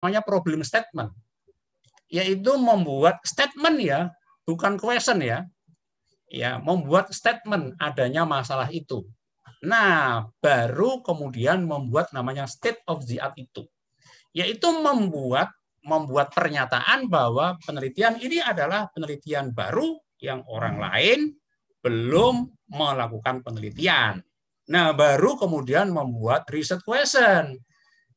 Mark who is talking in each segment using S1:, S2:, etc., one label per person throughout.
S1: namanya problem statement, yaitu membuat statement ya, bukan question ya, ya membuat statement adanya masalah itu. Nah, baru kemudian membuat namanya state of the art itu, yaitu membuat membuat pernyataan bahwa penelitian ini adalah penelitian baru yang orang lain belum melakukan penelitian. Nah, baru kemudian membuat riset question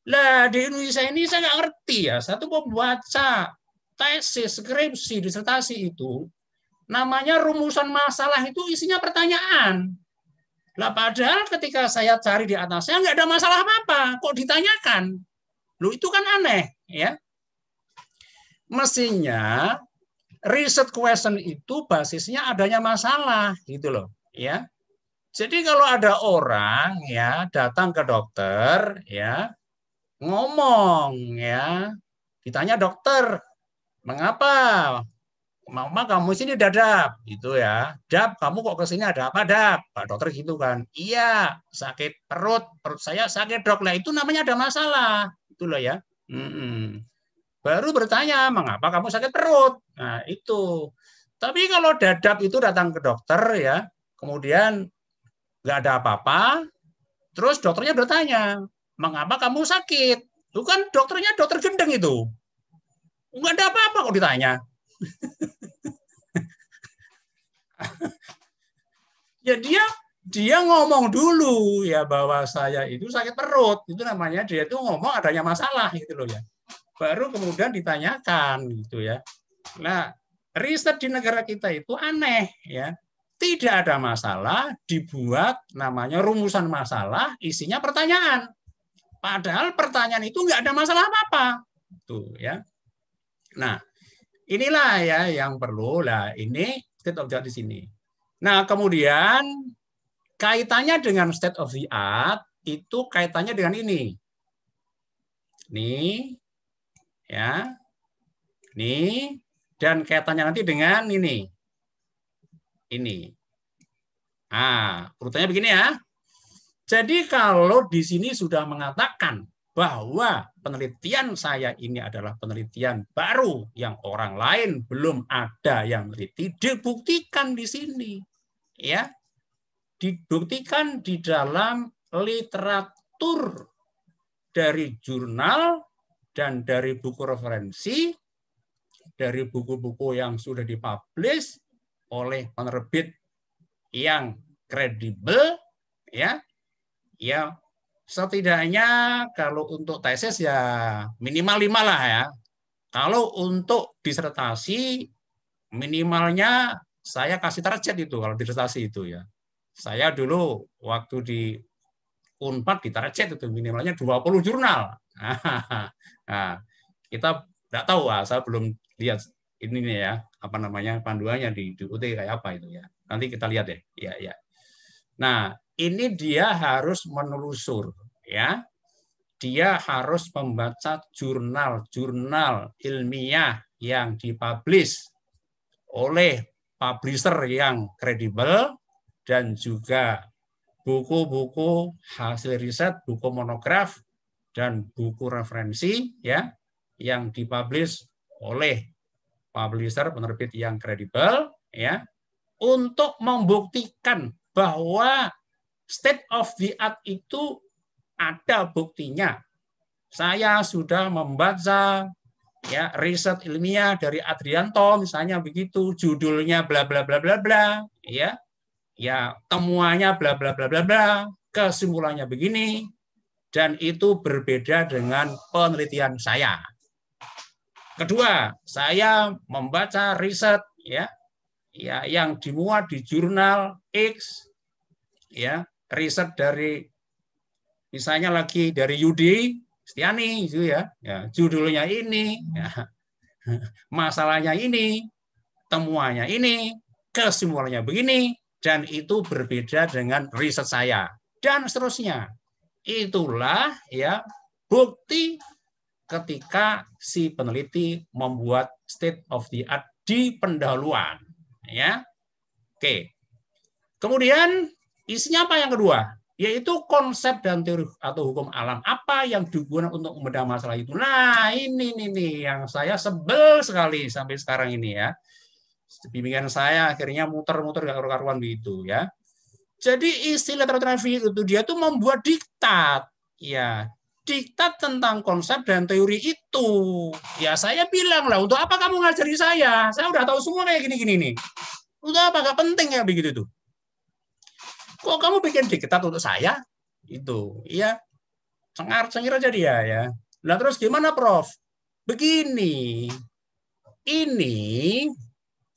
S1: lah di Indonesia ini saya nggak ngerti ya. Satu pembaca tesis, skripsi, disertasi itu namanya rumusan masalah itu isinya pertanyaan. Lah padahal ketika saya cari di atasnya nggak ada masalah apa-apa, kok ditanyakan? Lu itu kan aneh, ya. Mestinya riset question itu basisnya adanya masalah gitu loh, ya. Jadi kalau ada orang ya datang ke dokter ya ngomong ya. Ditanya dokter, mengapa mama kamu sini dadap gitu ya dap kamu kok kesini ada apa dap pak dokter gitu kan iya sakit perut perut saya sakit dok lah itu namanya ada masalah itu loh ya mm baru bertanya mengapa kamu sakit perut nah itu tapi kalau dadap itu datang ke dokter ya kemudian nggak ada apa-apa terus dokternya bertanya mengapa kamu sakit? Itu kan dokternya dokter gendeng itu. Enggak ada apa-apa kok ditanya. ya dia dia ngomong dulu ya bahwa saya itu sakit perut itu namanya dia itu ngomong adanya masalah gitu loh ya baru kemudian ditanyakan gitu ya nah riset di negara kita itu aneh ya tidak ada masalah dibuat namanya rumusan masalah isinya pertanyaan Padahal pertanyaan itu nggak ada masalah apa-apa. Tuh ya. Nah, inilah ya yang perlu. Lah ini state of the art di sini. Nah, kemudian kaitannya dengan state of the art itu kaitannya dengan ini. Nih, ya. Nih, dan kaitannya nanti dengan ini. Ini. Ah urutannya begini ya. Jadi kalau di sini sudah mengatakan bahwa penelitian saya ini adalah penelitian baru yang orang lain belum ada yang meneliti dibuktikan di sini ya dibuktikan di dalam literatur dari jurnal dan dari buku referensi dari buku-buku yang sudah dipublish oleh penerbit yang kredibel ya ya setidaknya kalau untuk tesis ya minimal lima lah ya. Kalau untuk disertasi minimalnya saya kasih target itu kalau disertasi itu ya. Saya dulu waktu di Unpad di target itu minimalnya 20 jurnal. nah, kita nggak tahu lah, saya belum lihat ini nih ya apa namanya panduannya di, di UT kayak apa itu ya. Nanti kita lihat deh. Ya, ya. Nah, ini dia harus menelusur ya dia harus membaca jurnal-jurnal ilmiah yang dipublish oleh publisher yang kredibel dan juga buku-buku hasil riset, buku monograf dan buku referensi ya yang dipublish oleh publisher penerbit yang kredibel ya untuk membuktikan bahwa state of the art itu ada buktinya. Saya sudah membaca ya riset ilmiah dari Adrianto misalnya begitu, judulnya bla bla bla bla bla, ya. Ya, temuannya bla bla bla bla bla, kesimpulannya begini dan itu berbeda dengan penelitian saya. Kedua, saya membaca riset ya, ya yang dimuat di jurnal X ya riset dari misalnya lagi dari Yudi Setiani itu ya, ya judulnya ini, ya. masalahnya ini, temuannya ini, kesimpulannya begini, dan itu berbeda dengan riset saya dan seterusnya. Itulah ya bukti ketika si peneliti membuat state of the art di pendahuluan ya. Oke. Kemudian Isinya apa yang kedua? Yaitu konsep dan teori atau hukum alam. Apa yang digunakan untuk membedah masalah itu? Nah, ini nih, nih yang saya sebel sekali sampai sekarang ini ya. Bimbingan saya akhirnya muter-muter gak karuan begitu ya. Jadi istilah literatur itu dia tuh membuat diktat. Ya, diktat tentang konsep dan teori itu. Ya saya bilang lah, untuk apa kamu ngajari saya? Saya udah tahu semua kayak gini-gini nih. Untuk apa? Gak penting ya begitu tuh kok kamu bikin diktat untuk saya? Itu, iya. Cengar cengir aja dia ya. Nah terus gimana Prof? Begini, ini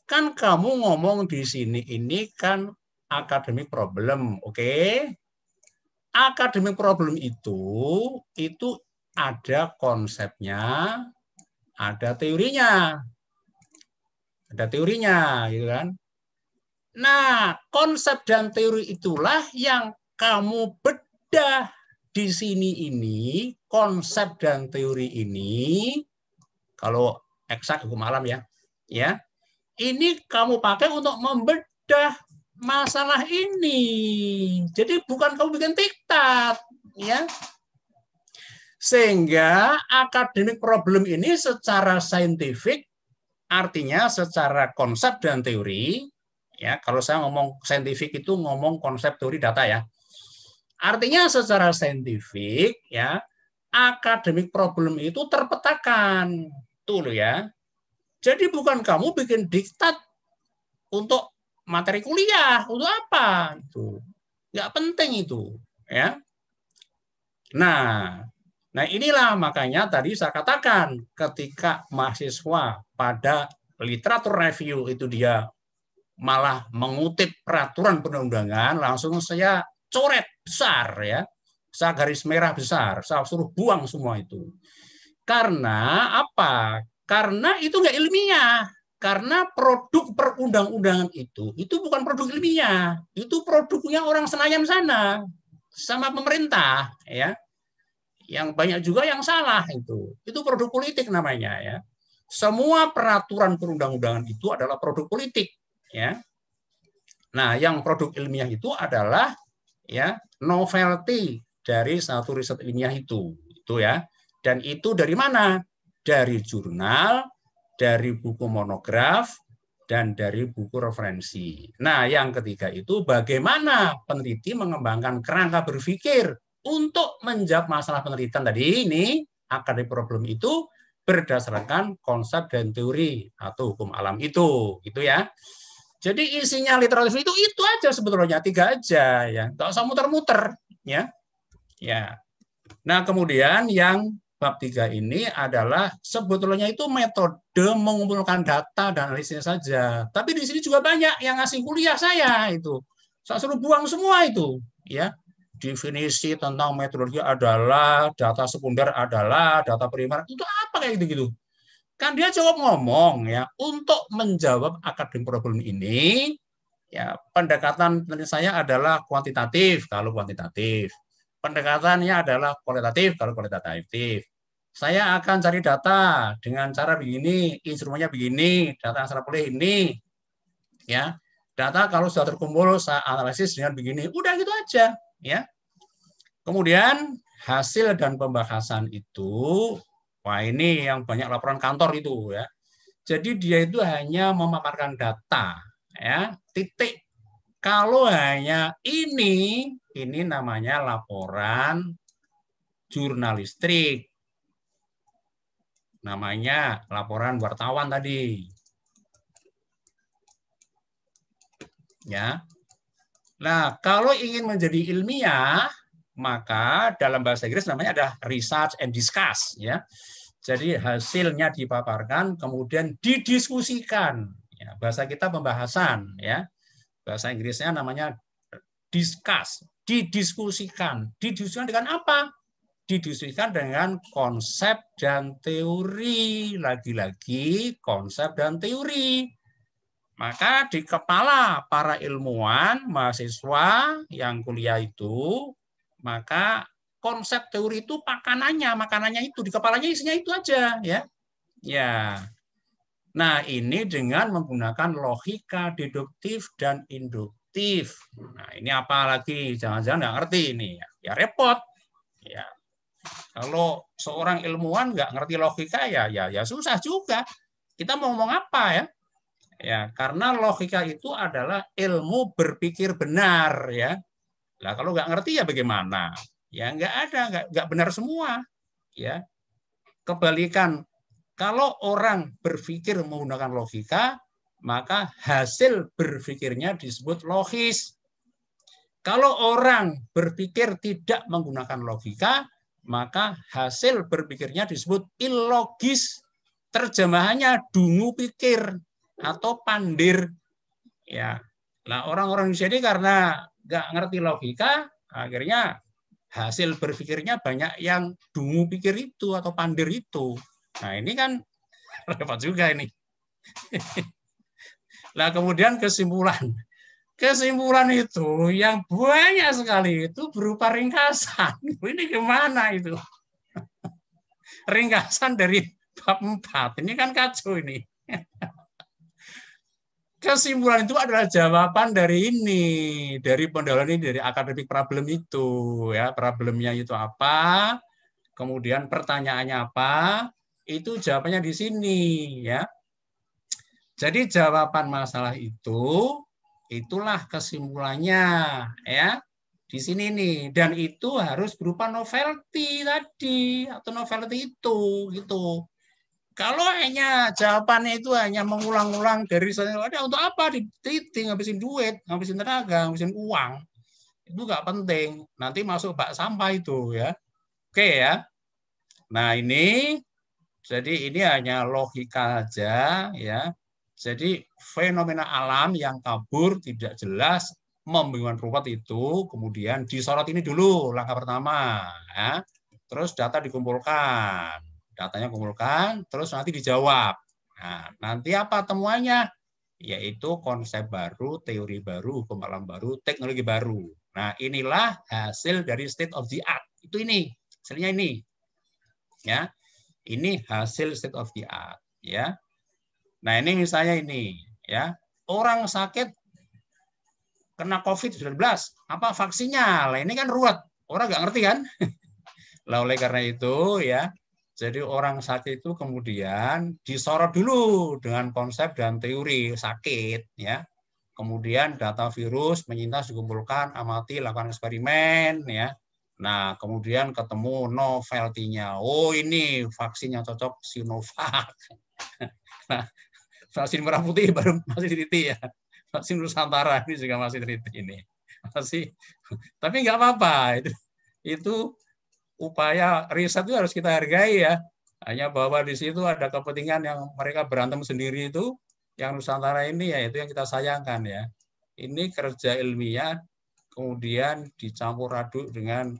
S1: kan kamu ngomong di sini ini kan akademik problem, oke? Okay? problem itu itu ada konsepnya, ada teorinya. Ada teorinya gitu kan. Nah, konsep dan teori itulah yang kamu bedah di sini ini, konsep dan teori ini, kalau eksak hukum alam ya, ya ini kamu pakai untuk membedah masalah ini. Jadi bukan kamu bikin tiktat. ya. Sehingga akademik problem ini secara saintifik, artinya secara konsep dan teori, ya kalau saya ngomong saintifik itu ngomong konsep teori data ya artinya secara saintifik ya akademik problem itu terpetakan tuh loh ya jadi bukan kamu bikin diktat untuk materi kuliah untuk apa itu nggak penting itu ya nah nah inilah makanya tadi saya katakan ketika mahasiswa pada literatur review itu dia malah mengutip peraturan perundangan langsung saya coret besar ya. Saya garis merah besar, saya suruh buang semua itu. Karena apa? Karena itu nggak ilmiah. Karena produk perundang-undangan itu, itu bukan produk ilmiah. Itu produknya orang Senayan sana sama pemerintah ya. Yang banyak juga yang salah itu. Itu produk politik namanya ya semua peraturan perundang-undangan itu adalah produk politik ya. Nah, yang produk ilmiah itu adalah ya novelty dari satu riset ilmiah itu, itu ya. Dan itu dari mana? Dari jurnal, dari buku monograf, dan dari buku referensi. Nah, yang ketiga itu bagaimana peneliti mengembangkan kerangka berpikir untuk menjawab masalah penelitian tadi ini, akademik problem itu berdasarkan konsep dan teori atau hukum alam itu, gitu ya. Jadi isinya literatur itu itu aja sebetulnya tiga aja ya. Tidak usah muter-muter ya. Ya. Nah, kemudian yang bab tiga ini adalah sebetulnya itu metode mengumpulkan data dan analisisnya saja. Tapi di sini juga banyak yang ngasih kuliah saya itu. Saya suruh buang semua itu ya. Definisi tentang metodologi adalah data sekunder adalah data primer itu apa kayak gitu-gitu. Kan dia jawab ngomong ya, untuk menjawab akademik problem ini, ya pendekatan menurut saya adalah kuantitatif kalau kuantitatif. Pendekatannya adalah kualitatif kalau kualitatif. Saya akan cari data dengan cara begini, instrumennya begini, data yang saya boleh ini. Ya, data kalau sudah terkumpul saya analisis dengan begini. Udah gitu aja, ya. Kemudian hasil dan pembahasan itu Wah ini yang banyak laporan kantor itu ya. Jadi dia itu hanya memaparkan data ya titik. Kalau hanya ini ini namanya laporan jurnalistik. Namanya laporan wartawan tadi. Ya. Nah, kalau ingin menjadi ilmiah, maka dalam bahasa Inggris namanya ada research and discuss ya. Jadi hasilnya dipaparkan, kemudian didiskusikan. Ya, bahasa kita pembahasan, ya. Bahasa Inggrisnya namanya discuss, didiskusikan. Didiskusikan dengan apa? Didiskusikan dengan konsep dan teori. Lagi-lagi konsep dan teori. Maka di kepala para ilmuwan, mahasiswa yang kuliah itu, maka konsep teori itu pakanannya, makanannya itu di kepalanya isinya itu aja, ya. Ya. Nah, ini dengan menggunakan logika deduktif dan induktif. Nah, ini apa lagi? Jangan-jangan nggak ngerti ini ya. Ya repot. Ya. Kalau seorang ilmuwan nggak ngerti logika ya ya ya susah juga. Kita mau ngomong apa ya? Ya, karena logika itu adalah ilmu berpikir benar ya. Lah kalau nggak ngerti ya bagaimana? ya nggak ada nggak nggak benar semua ya kebalikan kalau orang berpikir menggunakan logika maka hasil berpikirnya disebut logis kalau orang berpikir tidak menggunakan logika maka hasil berpikirnya disebut ilogis terjemahannya dungu pikir atau pandir ya Nah, orang-orang di sini karena nggak ngerti logika, akhirnya hasil berpikirnya banyak yang dungu pikir itu atau pandir itu. Nah ini kan repot juga ini. Nah kemudian kesimpulan. Kesimpulan itu yang banyak sekali itu berupa ringkasan. Ini gimana itu? Ringkasan dari bab 4. Ini kan kacau ini kesimpulan itu adalah jawaban dari ini, dari pendahuluan ini, dari akademik problem itu, ya problemnya itu apa, kemudian pertanyaannya apa, itu jawabannya di sini, ya. Jadi jawaban masalah itu, itulah kesimpulannya, ya. Di sini nih, dan itu harus berupa novelty tadi atau novelty itu, gitu. Kalau hanya jawabannya itu hanya mengulang-ulang dari sana, ada untuk apa dititing, ngabisin duit, ngabisin tenaga, ngabisin uang. Itu nggak penting. Nanti masuk bak sampah itu ya. Oke ya. Nah ini, jadi ini hanya logika aja ya. Jadi fenomena alam yang kabur tidak jelas membingungkan ruwet itu kemudian disorot ini dulu langkah pertama ya. Terus data dikumpulkan datanya kumpulkan, terus nanti dijawab. Nah, nanti apa temuannya? Yaitu konsep baru, teori baru, hukum alam baru, teknologi baru. Nah, inilah hasil dari state of the art. Itu ini, hasilnya ini. Ya. Ini hasil state of the art, ya. Nah, ini misalnya ini, ya. Orang sakit kena COVID-19, apa vaksinnya? Lah ini kan ruwet. Orang nggak ngerti kan? Lah oleh karena itu ya jadi orang sakit itu kemudian disorot dulu dengan konsep dan teori sakit ya. Kemudian data virus menyintas dikumpulkan, amati, lakukan eksperimen ya. Nah, kemudian ketemu novelty-nya. Oh, ini vaksin yang cocok Sinovac. nah, vaksin merah putih baru masih diteliti ya. Vaksin Nusantara ini juga masih diteliti ini. Masih tapi nggak apa-apa itu itu upaya riset itu harus kita hargai ya. Hanya bahwa di situ ada kepentingan yang mereka berantem sendiri itu, yang Nusantara ini ya itu yang kita sayangkan ya. Ini kerja ilmiah kemudian dicampur aduk dengan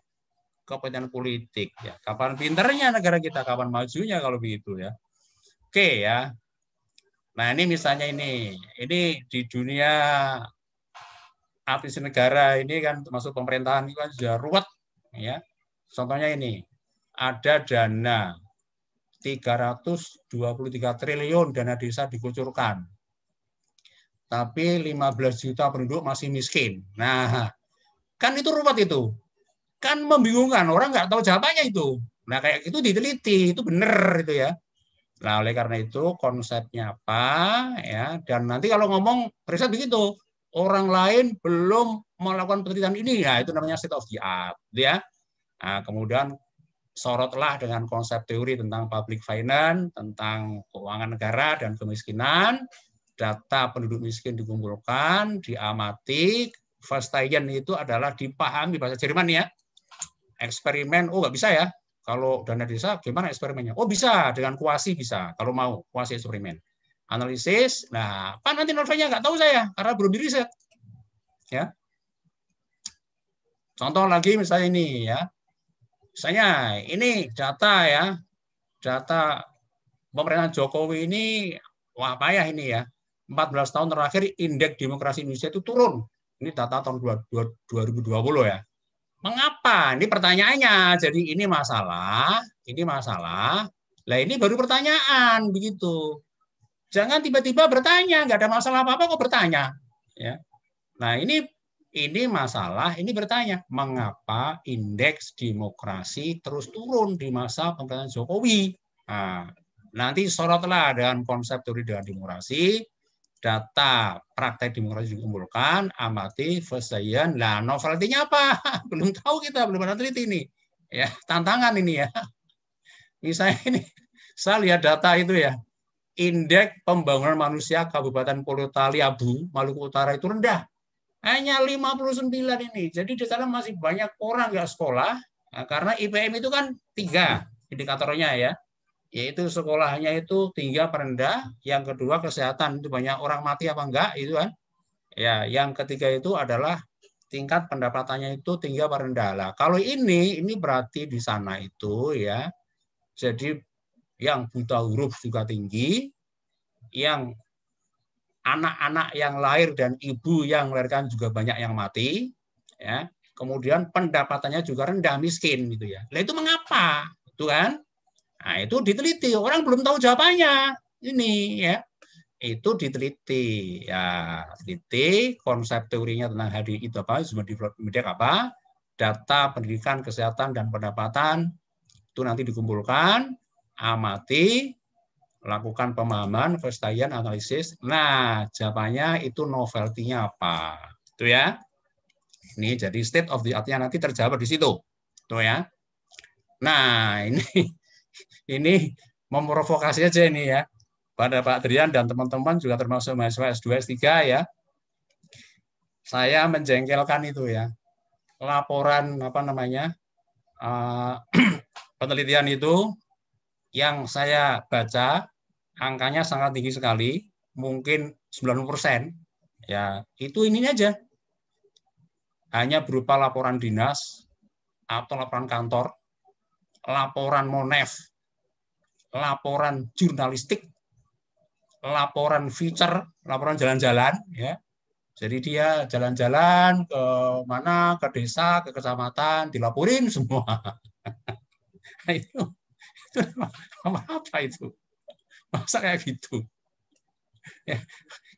S1: kepentingan politik ya. Kapan pinternya negara kita, kapan majunya kalau begitu ya. Oke ya. Nah ini misalnya ini, ini di dunia apis negara ini kan termasuk pemerintahan ini kan sudah ruwet ya Contohnya ini, ada dana 323 triliun dana desa dikucurkan. Tapi 15 juta penduduk masih miskin. Nah, kan itu rumah itu. Kan membingungkan, orang nggak tahu jawabannya itu. Nah, kayak itu diteliti, itu benar itu ya. Nah, oleh karena itu konsepnya apa ya dan nanti kalau ngomong riset begitu, orang lain belum melakukan penelitian ini ya itu namanya state of the art, gitu ya. Nah, kemudian sorotlah dengan konsep teori tentang public finance, tentang keuangan negara dan kemiskinan, data penduduk miskin dikumpulkan, diamati, Verstehen itu adalah dipahami bahasa Jerman ya. Eksperimen, oh nggak bisa ya. Kalau dana desa gimana eksperimennya? Oh bisa, dengan kuasi bisa, kalau mau, kuasi eksperimen. Analisis, nah apa kan nanti novelnya? nggak tahu saya, karena belum diriset. Ya. ya. Contoh lagi misalnya ini ya, Misalnya ini data ya, data pemerintahan Jokowi ini wah payah ini ya. 14 tahun terakhir indeks demokrasi Indonesia itu turun. Ini data tahun 2020 ya. Mengapa? Ini pertanyaannya. Jadi ini masalah, ini masalah. Lah ini baru pertanyaan begitu. Jangan tiba-tiba bertanya, nggak ada masalah apa-apa kok bertanya. Ya. Nah ini ini masalah, ini bertanya, mengapa indeks demokrasi terus turun di masa pemerintahan Jokowi? Nah, nanti sorotlah dengan konsep teori dengan demokrasi, data praktek demokrasi dikumpulkan, amati, selesaian. Nah, novelty-nya apa? belum tahu kita, belum pernah teliti ini. Ya, tantangan ini ya. Misalnya ini, saya lihat data itu ya, indeks pembangunan manusia Kabupaten Polotali Abu, Maluku Utara itu rendah hanya 59 ini. Jadi di sana masih banyak orang nggak sekolah nah, karena IPM itu kan tiga indikatornya ya. Yaitu sekolahnya itu apa rendah, yang kedua kesehatan itu banyak orang mati apa enggak itu kan. Ya, yang ketiga itu adalah tingkat pendapatannya itu tinggi apa rendah. Lah, kalau ini ini berarti di sana itu ya. Jadi yang buta huruf juga tinggi, yang anak-anak yang lahir dan ibu yang melahirkan juga banyak yang mati, ya. Kemudian pendapatannya juga rendah, miskin gitu ya. Lah itu mengapa? Itu kan? Nah, itu diteliti. Orang belum tahu jawabannya. Ini ya. Itu diteliti. Ya, teliti konsep teorinya tentang hari itu apa? sumber media apa? Data pendidikan, kesehatan dan pendapatan itu nanti dikumpulkan, amati, lakukan pemahaman, kestayan analisis. Nah, jawabannya itu novelty-nya apa? Itu ya. Ini jadi state of the art-nya nanti terjawab di situ. Itu ya. Nah, ini ini memprovokasi aja ini ya. Pada Pak Trian dan teman-teman juga termasuk mahasiswa S2, S3 ya. Saya menjengkelkan itu ya. Laporan apa namanya? Eh, penelitian itu yang saya baca angkanya sangat tinggi sekali, mungkin 90%, ya itu ini aja. Hanya berupa laporan dinas atau laporan kantor, laporan monef, laporan jurnalistik, laporan feature, laporan jalan-jalan, ya. Jadi dia jalan-jalan ke mana, ke desa, ke kecamatan, dilaporin semua.
S2: itu, itu
S1: apa, apa itu? Masa kayak gitu? Ya,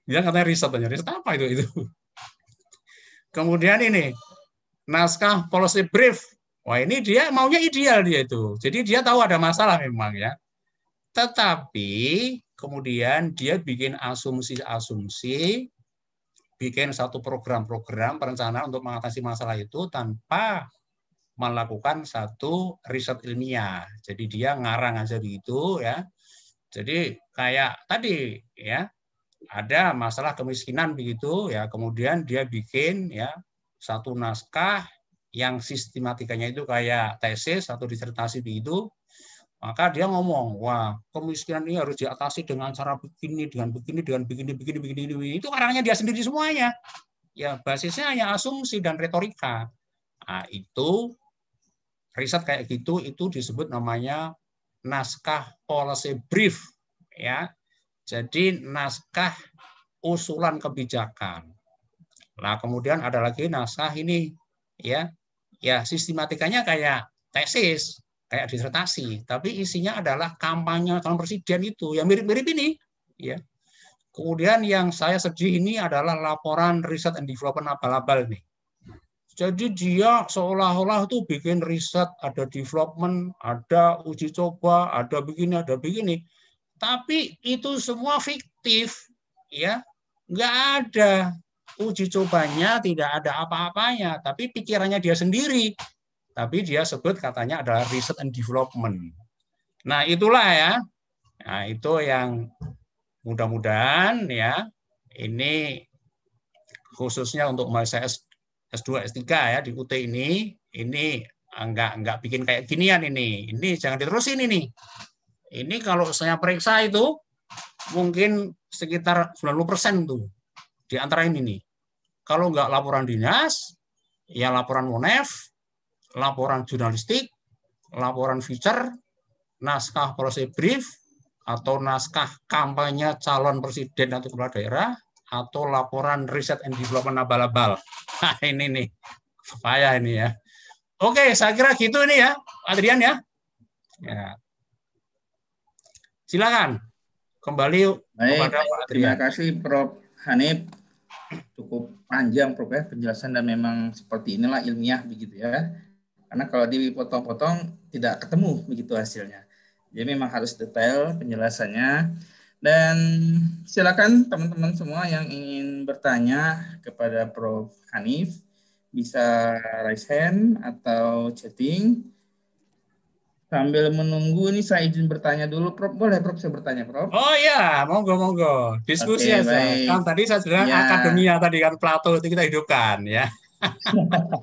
S1: dia katanya riset aja. Riset apa itu? itu? Kemudian ini, naskah policy brief. Wah ini dia maunya ideal dia itu. Jadi dia tahu ada masalah memang ya. Tetapi kemudian dia bikin asumsi-asumsi, bikin satu program-program perencanaan untuk mengatasi masalah itu tanpa melakukan satu riset ilmiah. Jadi dia ngarang aja begitu ya. Jadi kayak tadi ya ada masalah kemiskinan begitu ya kemudian dia bikin ya satu naskah yang sistematikanya itu kayak tesis atau disertasi begitu maka dia ngomong wah kemiskinan ini harus diatasi dengan cara begini dengan begini dengan begini begini begini, begini. itu karangnya dia sendiri semuanya ya basisnya hanya asumsi dan retorika nah, itu riset kayak gitu itu disebut namanya naskah policy brief ya. Jadi naskah usulan kebijakan. Nah, kemudian ada lagi naskah ini ya. Ya, sistematikanya kayak tesis, kayak disertasi, tapi isinya adalah kampanye calon presiden itu yang mirip-mirip ini ya. Kemudian yang saya sedih ini adalah laporan riset and development abal-abal nih. Jadi dia seolah-olah tuh bikin riset, ada development, ada uji coba, ada begini, ada begini. Tapi itu semua fiktif, ya. Nggak ada uji cobanya, tidak ada apa-apanya. Tapi pikirannya dia sendiri. Tapi dia sebut katanya adalah riset and development. Nah itulah ya. Nah itu yang mudah-mudahan ya ini khususnya untuk mahasiswa S2, S3 ya di UT ini, ini enggak ah, enggak bikin kayak ginian ini. Ini jangan diterusin ini. Ini kalau saya periksa itu mungkin sekitar 90% tuh di antara ini nih. Kalau enggak laporan dinas, ya laporan Monef, laporan jurnalistik, laporan feature, naskah policy brief atau naskah kampanye calon presiden atau kepala daerah, atau laporan riset and development abal-abal. Nah, ini nih, payah ini ya. Oke, saya kira gitu ini ya, Adrian ya.
S2: ya. Silakan kembali Baik, kepada Pak Adrian. Terima kasih Prof. Hanif. Cukup panjang Prof ya penjelasan dan memang seperti inilah ilmiah begitu ya. Karena kalau dipotong-potong tidak ketemu begitu hasilnya. Jadi memang harus detail penjelasannya. Dan silakan teman-teman semua yang ingin bertanya kepada Prof. Hanif bisa raise hand atau chatting. Sambil menunggu ini saya izin bertanya dulu, Prof. Boleh Prof saya bertanya, Prof?
S1: Oh iya, monggo monggo. Diskusi okay, ya, Kan tadi saya bilang ya. akademia tadi kan Plato itu kita
S2: hidupkan ya. Oke,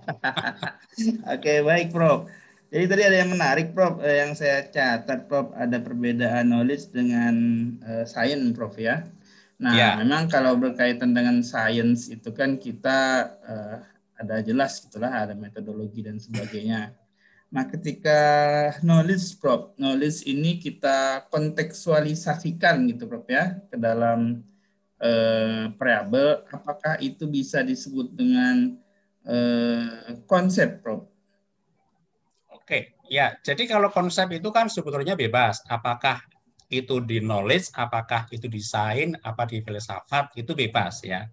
S2: okay, baik, Prof. Jadi tadi ada yang menarik, Prof. Eh, yang saya catat, Prof. Ada perbedaan knowledge dengan uh, science, Prof. Ya. Nah, yeah. memang kalau berkaitan dengan sains itu kan kita uh, ada jelas itulah ada metodologi dan sebagainya. Nah, ketika knowledge, Prof. Knowledge ini kita kontekstualisasikan gitu, Prof. Ya, ke dalam uh, variabel. Apakah itu bisa disebut dengan uh, konsep, Prof?
S1: Oke, ya. Jadi kalau konsep itu kan sebetulnya bebas. Apakah itu di knowledge, apakah itu desain, apa di filsafat, itu bebas ya.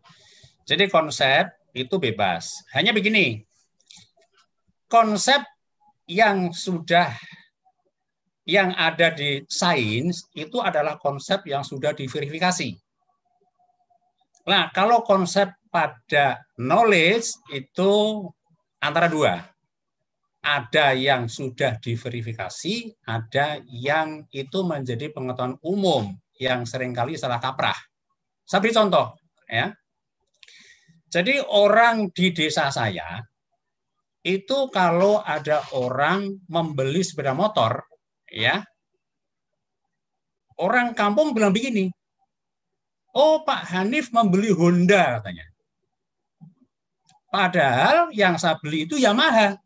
S1: Jadi konsep itu bebas. Hanya begini, konsep yang sudah yang ada di sains itu adalah konsep yang sudah diverifikasi. Nah, kalau konsep pada knowledge itu antara dua ada yang sudah diverifikasi, ada yang itu menjadi pengetahuan umum yang seringkali salah kaprah. Saya beri contoh, ya. Jadi orang di desa saya itu kalau ada orang membeli sepeda motor, ya, orang kampung bilang begini, oh Pak Hanif membeli Honda katanya. Padahal yang saya beli itu Yamaha.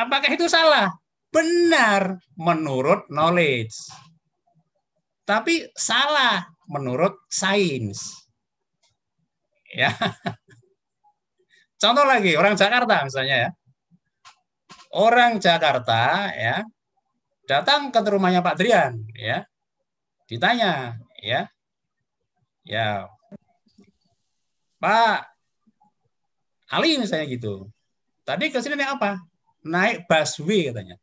S1: Apakah itu salah? Benar menurut knowledge. Tapi salah menurut sains. Ya. Contoh lagi orang Jakarta misalnya ya. Orang Jakarta ya datang ke rumahnya Pak Drian ya. Ditanya
S3: ya. Ya.
S1: Pak Ali misalnya gitu. Tadi kesini sini apa? naik busway katanya.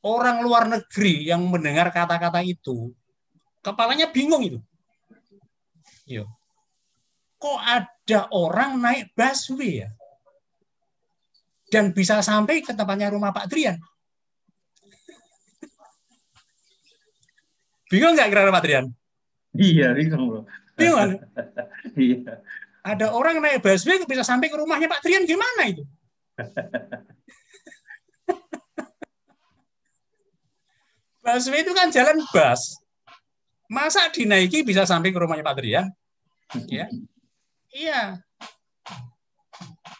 S1: Orang luar negeri yang mendengar kata-kata itu, kepalanya bingung itu. Yo. Iya. Kok ada orang naik busway ya? Dan bisa sampai ke tempatnya rumah
S2: Pak Trian. bingung
S1: nggak kira-kira Pak Trian? Iya, bingung. Bingung kan? iya. Ada orang naik busway bisa sampai ke rumahnya Pak Trian gimana itu? busway itu kan jalan bus. Masa dinaiki bisa sampai ke rumahnya Pak Trian? Ya. Iya.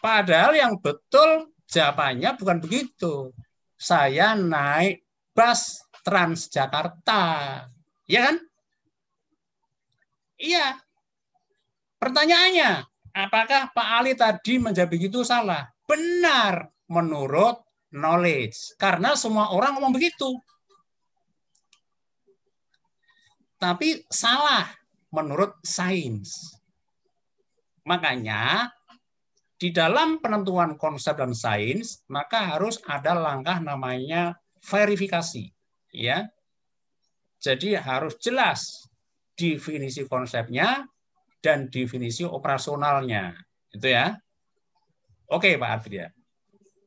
S1: Padahal yang betul jawabannya bukan begitu. Saya naik bus Transjakarta. Iya kan? Iya, Pertanyaannya, apakah Pak Ali tadi menjawab begitu salah? Benar menurut knowledge. Karena semua orang ngomong begitu. Tapi salah menurut sains. Makanya di dalam penentuan konsep dan sains, maka harus ada langkah namanya verifikasi. Ya, jadi harus jelas definisi konsepnya, dan definisi operasionalnya.
S2: Itu ya. Oke, Pak Adria.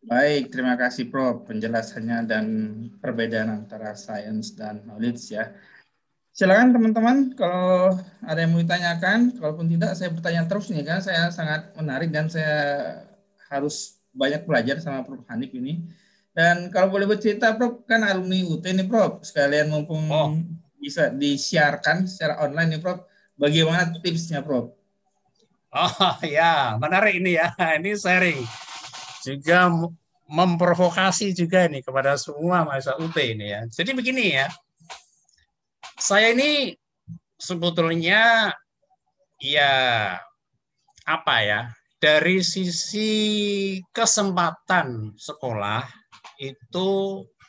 S2: Baik, terima kasih Prof penjelasannya dan perbedaan antara science dan knowledge ya. Silakan teman-teman kalau ada yang mau ditanyakan, kalaupun tidak saya bertanya terus nih kan saya sangat menarik dan saya harus banyak belajar sama Prof Hanif ini. Dan kalau boleh bercerita Prof kan alumni UT ini, Prof, sekalian mumpung oh. bisa disiarkan secara online nih Prof. Bagaimana tipsnya, Prof? Oh ya, menarik ini ya. Ini sharing. Juga memprovokasi
S1: juga ini kepada semua masa UT ini ya. Jadi begini ya. Saya ini sebetulnya ya apa ya? Dari sisi kesempatan sekolah itu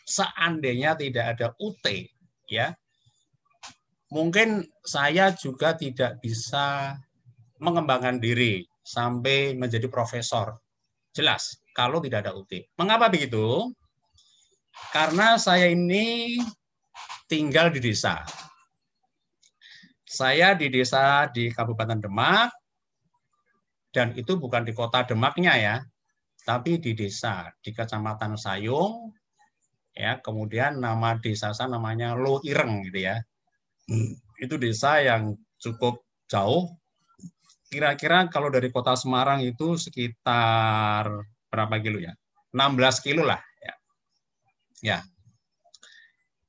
S1: seandainya tidak ada UT ya mungkin saya juga tidak bisa mengembangkan diri sampai menjadi profesor. Jelas, kalau tidak ada UT. Mengapa begitu? Karena saya ini tinggal di desa. Saya di desa di Kabupaten Demak, dan itu bukan di kota Demaknya ya, tapi di desa, di Kecamatan Sayung, ya kemudian nama desa saya namanya Lo Ireng gitu ya itu desa yang cukup jauh. Kira-kira kalau dari kota Semarang itu sekitar berapa kilo ya? 16 kilo lah. Ya. ya.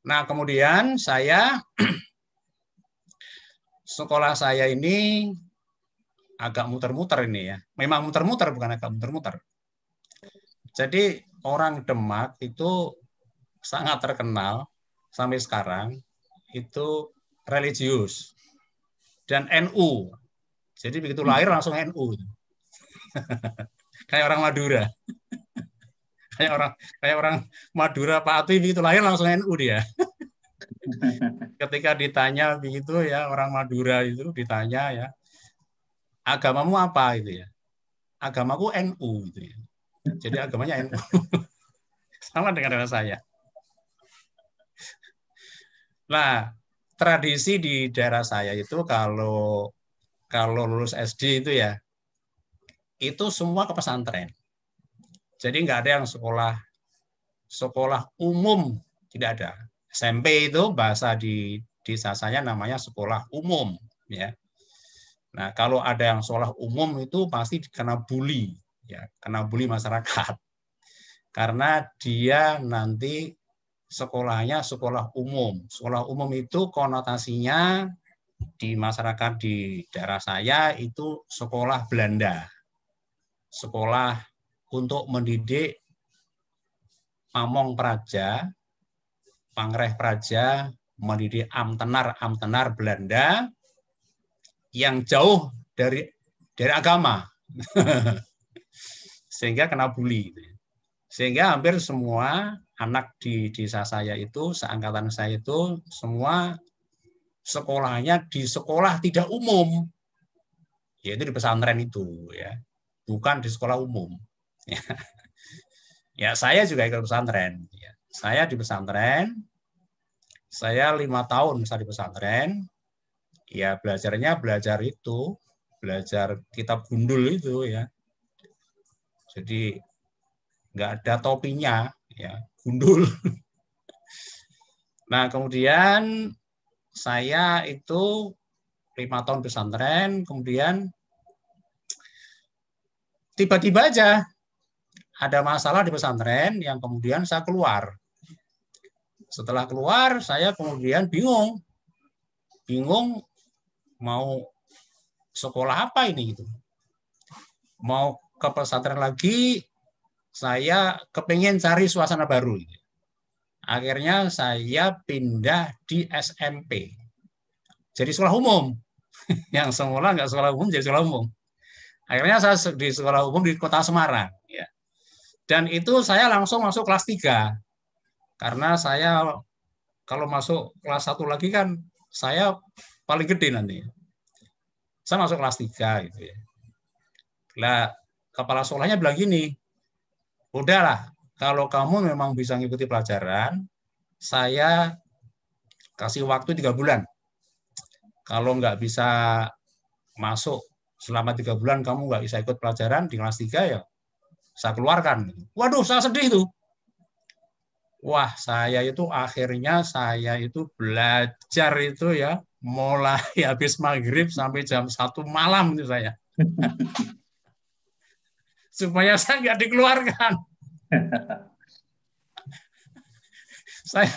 S1: Nah kemudian saya sekolah saya ini agak muter-muter ini ya. Memang muter-muter bukan agak muter-muter. Jadi orang Demak itu sangat terkenal sampai sekarang itu religius dan NU. Jadi begitu lahir langsung NU. kayak orang Madura. kayak orang kayak orang Madura Pak Atwi begitu lahir langsung NU dia. Ketika ditanya begitu ya orang Madura itu ditanya ya agamamu apa itu ya? Agamaku NU gitu ya. Jadi agamanya NU. Sama dengan dengan saya. Nah, tradisi di daerah saya itu kalau kalau lulus SD itu ya itu semua ke pesantren. Jadi nggak ada yang sekolah sekolah umum tidak ada. SMP itu bahasa di desa saya namanya sekolah umum ya. Nah, kalau ada yang sekolah umum itu pasti kena bully ya, kena bully masyarakat. Karena dia nanti sekolahnya sekolah umum. Sekolah umum itu konotasinya di masyarakat di daerah saya itu sekolah Belanda. Sekolah untuk mendidik pamong praja, pangreh praja, mendidik amtenar-amtenar Belanda yang jauh dari dari agama. Sehingga kena bully. Sehingga hampir semua anak di desa saya itu, seangkatan saya itu semua sekolahnya di sekolah tidak umum, yaitu di pesantren itu, ya, bukan di sekolah umum. Ya. ya, saya juga ikut pesantren. Ya. Saya di pesantren, saya lima tahun saya di pesantren, ya belajarnya belajar itu, belajar kitab gundul itu ya. Jadi nggak ada topinya ya gundul. Nah, kemudian saya itu lima tahun pesantren, kemudian tiba-tiba aja ada masalah di pesantren yang kemudian saya keluar. Setelah keluar, saya kemudian bingung. Bingung mau sekolah apa ini gitu. Mau ke pesantren lagi saya kepingin cari suasana baru. Akhirnya saya pindah di SMP. Jadi sekolah umum. Yang semula nggak sekolah umum, jadi sekolah umum. Akhirnya saya di sekolah umum di kota Semarang. Ya. Dan itu saya langsung masuk kelas 3. Karena saya kalau masuk kelas 1 lagi kan saya paling gede nanti. Saya masuk kelas 3 gitu ya. Nah, kepala sekolahnya bilang gini, udahlah kalau kamu memang bisa ngikuti pelajaran, saya kasih waktu tiga bulan. Kalau nggak bisa masuk selama tiga bulan kamu nggak bisa ikut pelajaran di kelas tiga ya saya keluarkan. Waduh, saya sedih itu. Wah, saya itu akhirnya saya itu belajar itu ya mulai habis maghrib sampai jam satu malam itu saya supaya saya nggak dikeluarkan. saya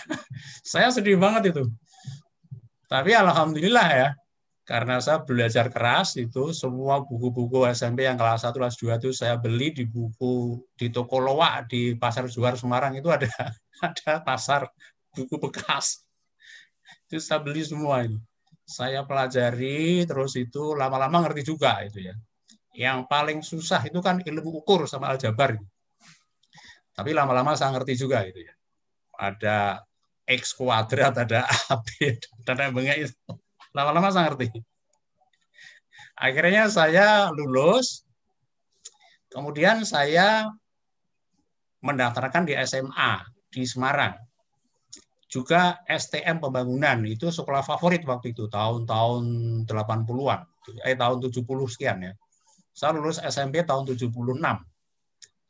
S1: saya sedih banget itu. Tapi alhamdulillah ya, karena saya belajar keras itu semua buku-buku SMP yang kelas 1 kelas 2 itu saya beli di buku di toko Loak di Pasar Juar Semarang itu ada ada pasar buku bekas. Itu saya beli semua itu. Saya pelajari terus itu lama-lama ngerti juga itu ya. Yang paling susah itu kan ilmu ukur sama aljabar. Tapi lama-lama saya ngerti juga itu ya. Ada X kuadrat, ada AB, dan lain-lain. Lama-lama saya ngerti. Akhirnya saya lulus, kemudian saya mendaftarkan di SMA di Semarang. Juga STM pembangunan itu sekolah favorit waktu itu tahun-tahun 80-an, eh tahun 70 sekian ya. Saya lulus SMP tahun 76.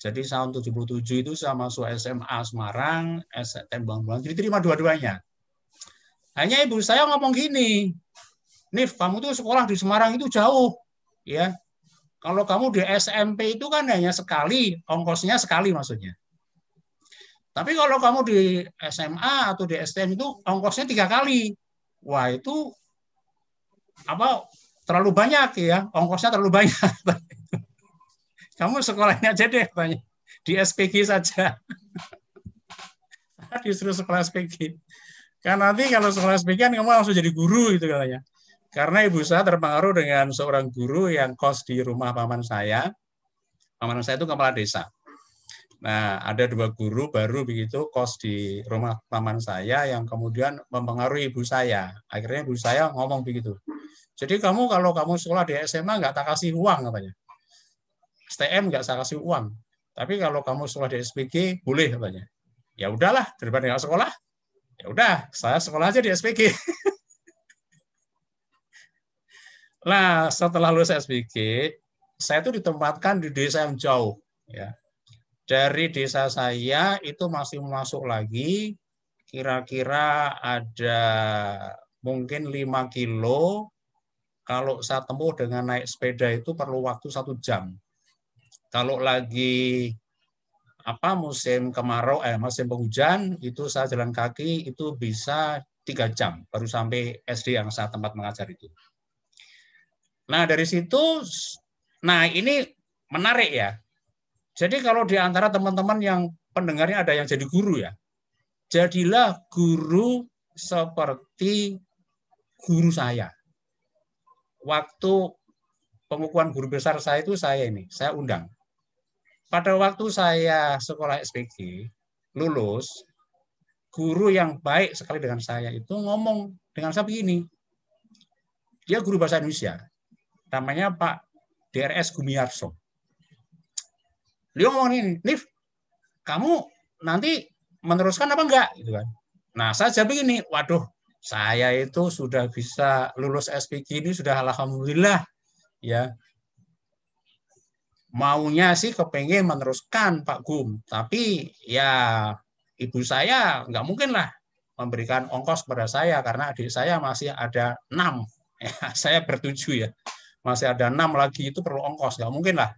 S1: Jadi tahun 77 itu saya masuk SMA Semarang, STM Bangbulan, jadi terima dua-duanya. Hanya ibu saya ngomong gini, Nif, kamu tuh sekolah di Semarang itu jauh. ya. Kalau kamu di SMP itu kan hanya sekali, ongkosnya sekali maksudnya. Tapi kalau kamu di SMA atau di STM itu ongkosnya tiga kali. Wah itu apa terlalu banyak ya, ongkosnya terlalu banyak. Kamu sekolahnya aja deh banyak di SPG saja. Disuruh sekolah SPG. Karena nanti kalau sekolah SPG kan kamu langsung jadi guru gitu katanya. Karena ibu saya terpengaruh dengan seorang guru yang kos di rumah paman saya. Paman saya itu kepala desa. Nah, ada dua guru baru begitu kos di rumah paman saya yang kemudian mempengaruhi ibu saya. Akhirnya ibu saya ngomong begitu. Jadi kamu kalau kamu sekolah di SMA nggak tak kasih uang katanya. STM nggak saya kasih uang. Tapi kalau kamu sekolah di SPG boleh katanya. Ya udahlah daripada nggak sekolah. Ya udah saya sekolah aja di SPG. Nah, setelah lulus SPG, saya itu ditempatkan di desa yang jauh. Ya. Dari desa saya itu masih masuk lagi, kira-kira ada mungkin 5 kilo kalau saya tempuh dengan naik sepeda itu perlu waktu satu jam. Kalau lagi apa musim kemarau eh musim penghujan itu saya jalan kaki itu bisa tiga jam baru sampai SD yang saya tempat mengajar itu. Nah dari situ, nah ini menarik ya. Jadi kalau di antara teman-teman yang pendengarnya ada yang jadi guru ya, jadilah guru seperti guru saya waktu pengukuhan guru besar saya itu saya ini, saya undang. Pada waktu saya sekolah SPG, lulus, guru yang baik sekali dengan saya itu ngomong dengan saya begini. Dia guru bahasa Indonesia. Namanya Pak DRS Gumiarso. dia ngomong ini, Nif, kamu nanti meneruskan apa enggak? Gitu kan. Nah, saya jawab begini, waduh, saya itu sudah bisa lulus SPG ini sudah alhamdulillah ya. Maunya sih kepengen meneruskan Pak Gum, tapi ya ibu saya nggak mungkin lah memberikan ongkos pada saya karena adik saya masih ada enam, ya, saya bertujuh ya, masih ada enam lagi itu perlu ongkos, nggak mungkin lah.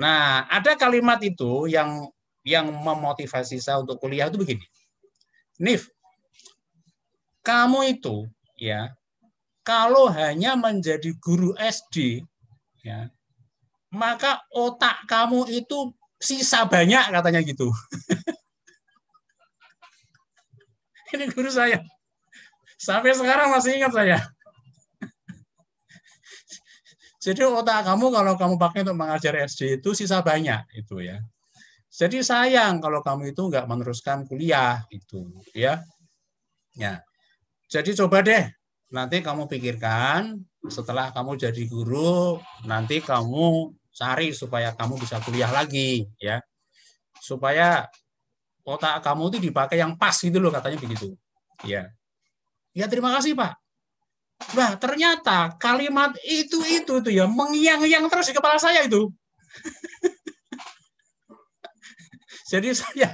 S1: Nah, ada kalimat itu yang yang memotivasi saya untuk kuliah itu begini. Nif, kamu itu ya kalau hanya menjadi guru SD ya maka otak kamu itu sisa banyak katanya gitu. Ini guru saya. Sampai sekarang masih ingat saya. Jadi otak kamu kalau kamu pakai untuk mengajar SD itu sisa banyak itu ya. Jadi sayang kalau kamu itu nggak meneruskan kuliah itu ya. Ya. Jadi coba deh, nanti kamu pikirkan setelah kamu jadi guru, nanti kamu cari supaya kamu bisa kuliah lagi, ya. Supaya otak kamu itu dipakai yang pas gitu loh katanya begitu. Ya. Ya terima kasih Pak. Wah ternyata kalimat itu itu itu ya mengiang-iang terus di kepala saya itu. jadi saya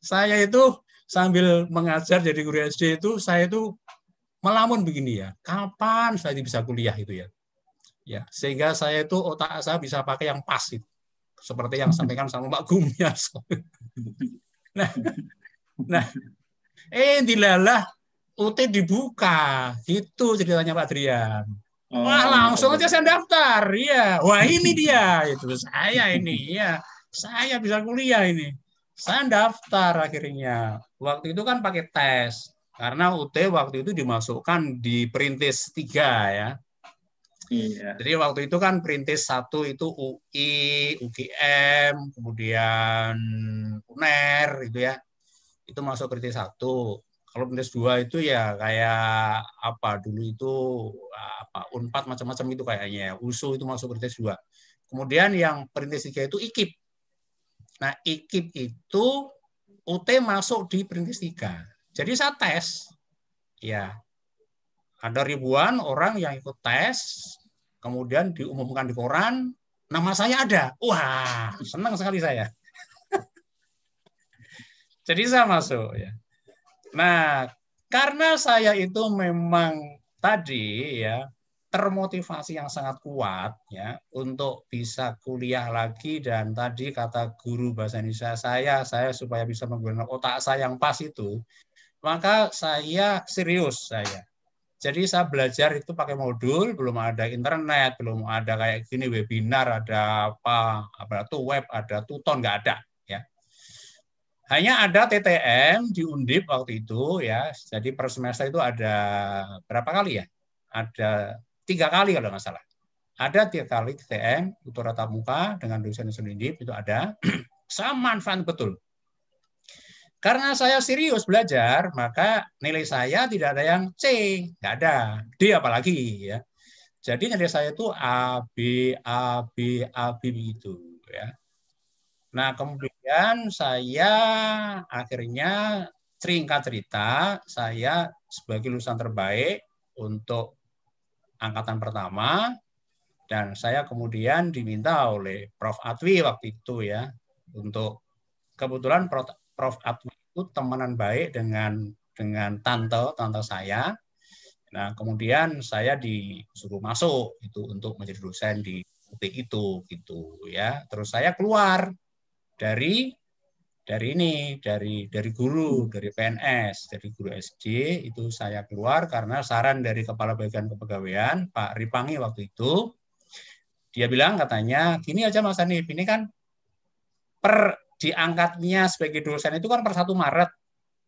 S1: saya itu sambil mengajar jadi guru SD itu saya itu melamun begini ya. Kapan saya bisa kuliah itu ya? Ya, sehingga saya itu otak saya bisa pakai yang pas itu. Seperti yang sampaikan sama Pak Gumias. nah, nah, eh dilalah UT dibuka, gitu ceritanya Pak Adrian. Oh, Wah langsung iya. aja saya daftar, ya Wah ini dia, itu saya ini, ya. Saya bisa kuliah ini. Saya daftar akhirnya. Waktu itu kan pakai tes, karena UT waktu itu dimasukkan di perintis tiga ya.
S2: Iya. Jadi
S1: waktu itu kan perintis satu itu UI, UGM, kemudian UNER gitu ya. Itu masuk perintis satu. Kalau perintis dua itu ya kayak apa dulu itu apa Unpad e macam-macam itu kayaknya. USU ya. itu masuk perintis dua. Kemudian yang perintis tiga itu IKIP. Nah IKIP itu UT masuk di perintis tiga. Jadi saya tes, ya ada ribuan orang yang ikut tes, kemudian diumumkan di koran, nama saya ada. Wah, senang sekali saya. Jadi saya masuk. Ya. Nah, karena saya itu memang tadi ya termotivasi yang sangat kuat ya untuk bisa kuliah lagi dan tadi kata guru bahasa Indonesia saya saya supaya bisa menggunakan otak saya yang pas itu maka saya serius saya. Jadi saya belajar itu pakai modul, belum ada internet, belum ada kayak gini webinar, ada apa, apa itu web, ada tuton, nggak ada. Ya. Hanya ada TTM di Undip waktu itu ya. Jadi per semester itu ada berapa kali ya? Ada tiga kali kalau nggak salah. Ada tiga kali TTM, tutor tatap muka dengan dosen dosen Undip itu ada. saya manfaat betul karena saya serius belajar, maka nilai saya tidak ada yang C, nggak ada. D apalagi ya. Jadi nilai saya itu A, B, A, B, A, B itu ya. Nah, kemudian saya akhirnya teringkat cerita, saya sebagai lulusan terbaik untuk angkatan pertama dan saya kemudian diminta oleh Prof Atwi waktu itu ya untuk kebetulan Prof Atwi itu temenan baik dengan dengan tante tante saya. Nah, kemudian saya disuruh masuk itu untuk menjadi dosen di UPI itu gitu ya. Terus saya keluar dari dari ini, dari dari guru, dari PNS, dari guru SD itu saya keluar karena saran dari kepala bagian kepegawaian Pak Ripangi waktu itu dia bilang katanya gini aja Mas Hanif ini kan per diangkatnya sebagai dosen itu kan per 1 Maret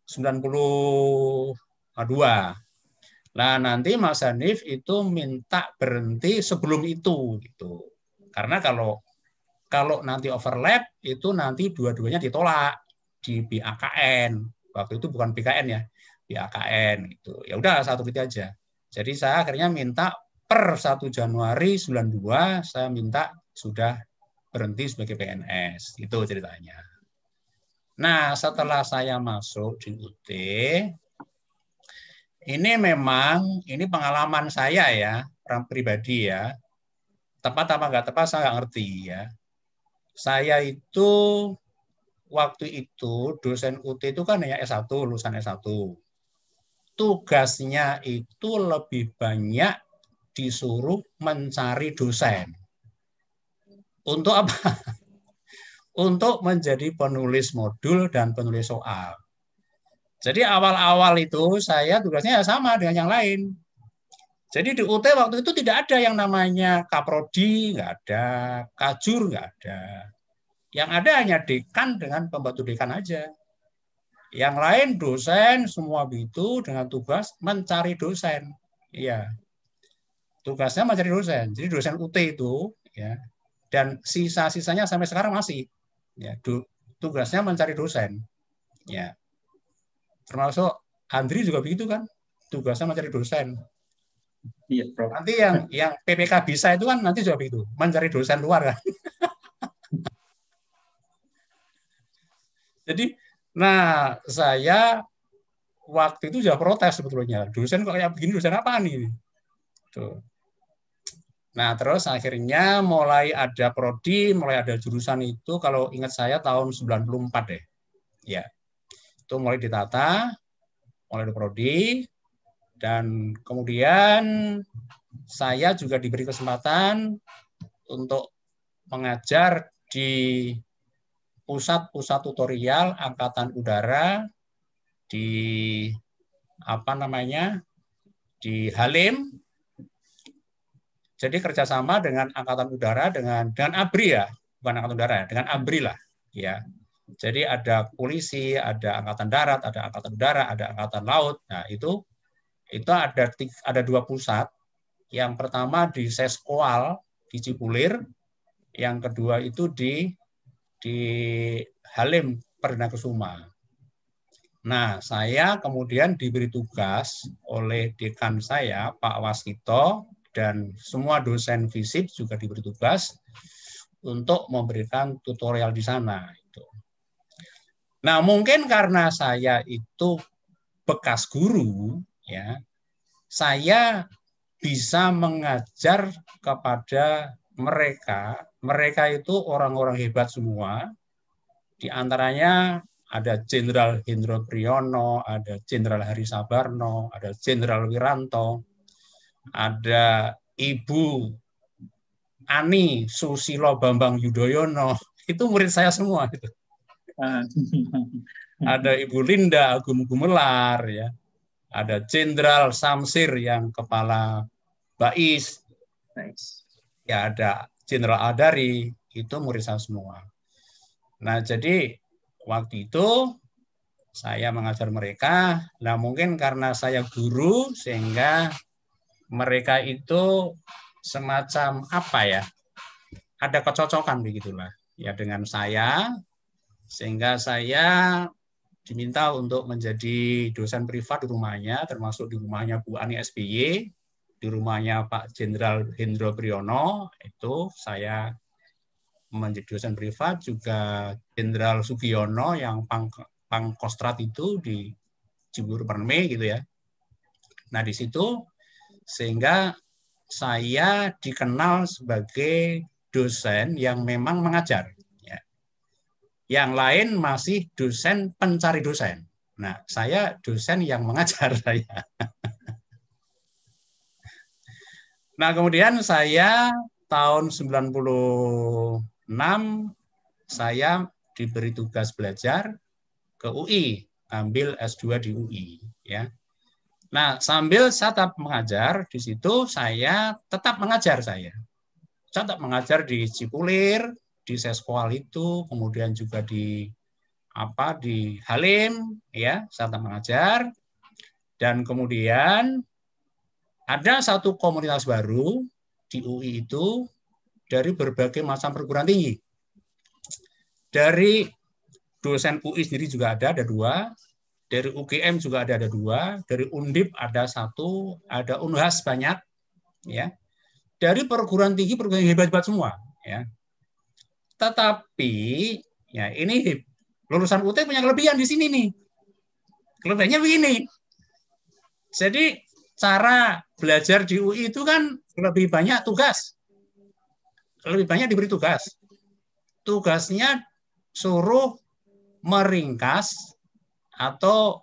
S1: 92. Nah, nanti Mas Hanif itu minta berhenti sebelum itu gitu. Karena kalau kalau nanti overlap itu nanti dua-duanya ditolak di BAKN. Waktu itu bukan BKN ya, BAKN gitu. Ya udah satu titik gitu aja. Jadi saya akhirnya minta per 1 Januari 92 saya minta sudah berhenti sebagai PNS. Itu ceritanya. Nah, setelah saya masuk di UT, ini memang, ini pengalaman saya ya, orang pribadi ya, tepat apa enggak tepat saya enggak ngerti ya. Saya itu waktu itu dosen UT itu kan hanya S1, lulusan S1. Tugasnya itu lebih banyak disuruh mencari dosen. Untuk apa? Untuk menjadi penulis modul dan penulis soal. Jadi awal-awal itu saya tugasnya ya sama dengan yang lain. Jadi di UT waktu itu tidak ada yang namanya kaprodi, nggak ada, kajur nggak ada. Yang ada hanya dekan dengan pembantu dekan aja. Yang lain dosen semua itu dengan tugas mencari dosen. Iya. Tugasnya mencari dosen. Jadi dosen UT itu ya dan sisa-sisanya sampai sekarang masih ya tugasnya mencari dosen ya termasuk Andri juga begitu kan tugasnya mencari dosen
S2: iya, bro. nanti
S1: yang yang PPK bisa itu kan nanti juga begitu mencari dosen luar kan
S2: jadi
S1: nah saya waktu itu sudah protes sebetulnya dosen kok kayak begini dosen apa nih? tuh Nah, terus akhirnya mulai ada prodi, mulai ada jurusan itu kalau ingat saya tahun 94 deh. Ya. Itu mulai ditata, mulai ada prodi dan kemudian saya juga diberi kesempatan untuk mengajar di pusat-pusat tutorial angkatan udara di apa namanya? di Halim jadi kerjasama dengan Angkatan Udara dengan dengan ABRI ya, bukan Angkatan Udara ya, dengan ABRI lah ya. Jadi ada polisi, ada Angkatan Darat, ada Angkatan Udara, ada Angkatan Laut. Nah itu itu ada ada dua pusat. Yang pertama di Seskoal di Cipulir, yang kedua itu di di Halim Perdana Kusuma. Nah, saya kemudian diberi tugas oleh dekan saya, Pak Waskito, dan semua dosen fisik juga diberi tugas untuk memberikan tutorial di sana. Gitu. Nah, mungkin karena saya itu bekas guru, ya, saya bisa mengajar kepada mereka. Mereka itu orang-orang hebat semua. Di antaranya ada Jenderal Hendro Priyono, ada Jenderal Hari Sabarno, ada Jenderal Wiranto, ada Ibu Ani Susilo Bambang Yudhoyono, itu murid saya semua gitu. Ah. ada Ibu Linda Agung Gumelar ya. Ada Jenderal Samsir yang kepala Bais. Ya ada Jenderal Adari, itu murid saya semua. Nah, jadi waktu itu saya mengajar mereka. Nah, mungkin karena saya guru sehingga mereka itu semacam apa ya? Ada kecocokan begitulah ya dengan saya sehingga saya diminta untuk menjadi dosen privat di rumahnya termasuk di rumahnya Bu Ani SBY di rumahnya Pak Jenderal Hendro Priyono itu saya menjadi dosen privat juga Jenderal Sugiono yang pang pangkostrat itu di Cibubur Perme gitu ya. Nah di situ sehingga saya dikenal sebagai dosen yang memang mengajar. Ya. Yang lain masih dosen pencari dosen. Nah, saya dosen yang mengajar saya. nah, kemudian saya tahun 96 saya diberi tugas belajar ke UI, ambil S2 di UI, ya. Nah, sambil saya tetap mengajar di situ, saya tetap mengajar saya. Saya tetap mengajar di Cipulir, di Seskual itu, kemudian juga di apa di Halim, ya, saya tetap mengajar. Dan kemudian ada satu komunitas baru di UI itu dari berbagai macam perguruan tinggi. Dari dosen UI sendiri juga ada, ada dua, dari UGM juga ada ada dua, dari Undip ada satu, ada Unhas banyak, ya. Dari perguruan tinggi perguruan tinggi hebat-hebat semua, ya. Tetapi ya ini lulusan UT punya kelebihan di sini nih. Kelebihannya begini. Jadi cara belajar di UI itu kan lebih banyak tugas. Lebih banyak diberi tugas. Tugasnya suruh meringkas atau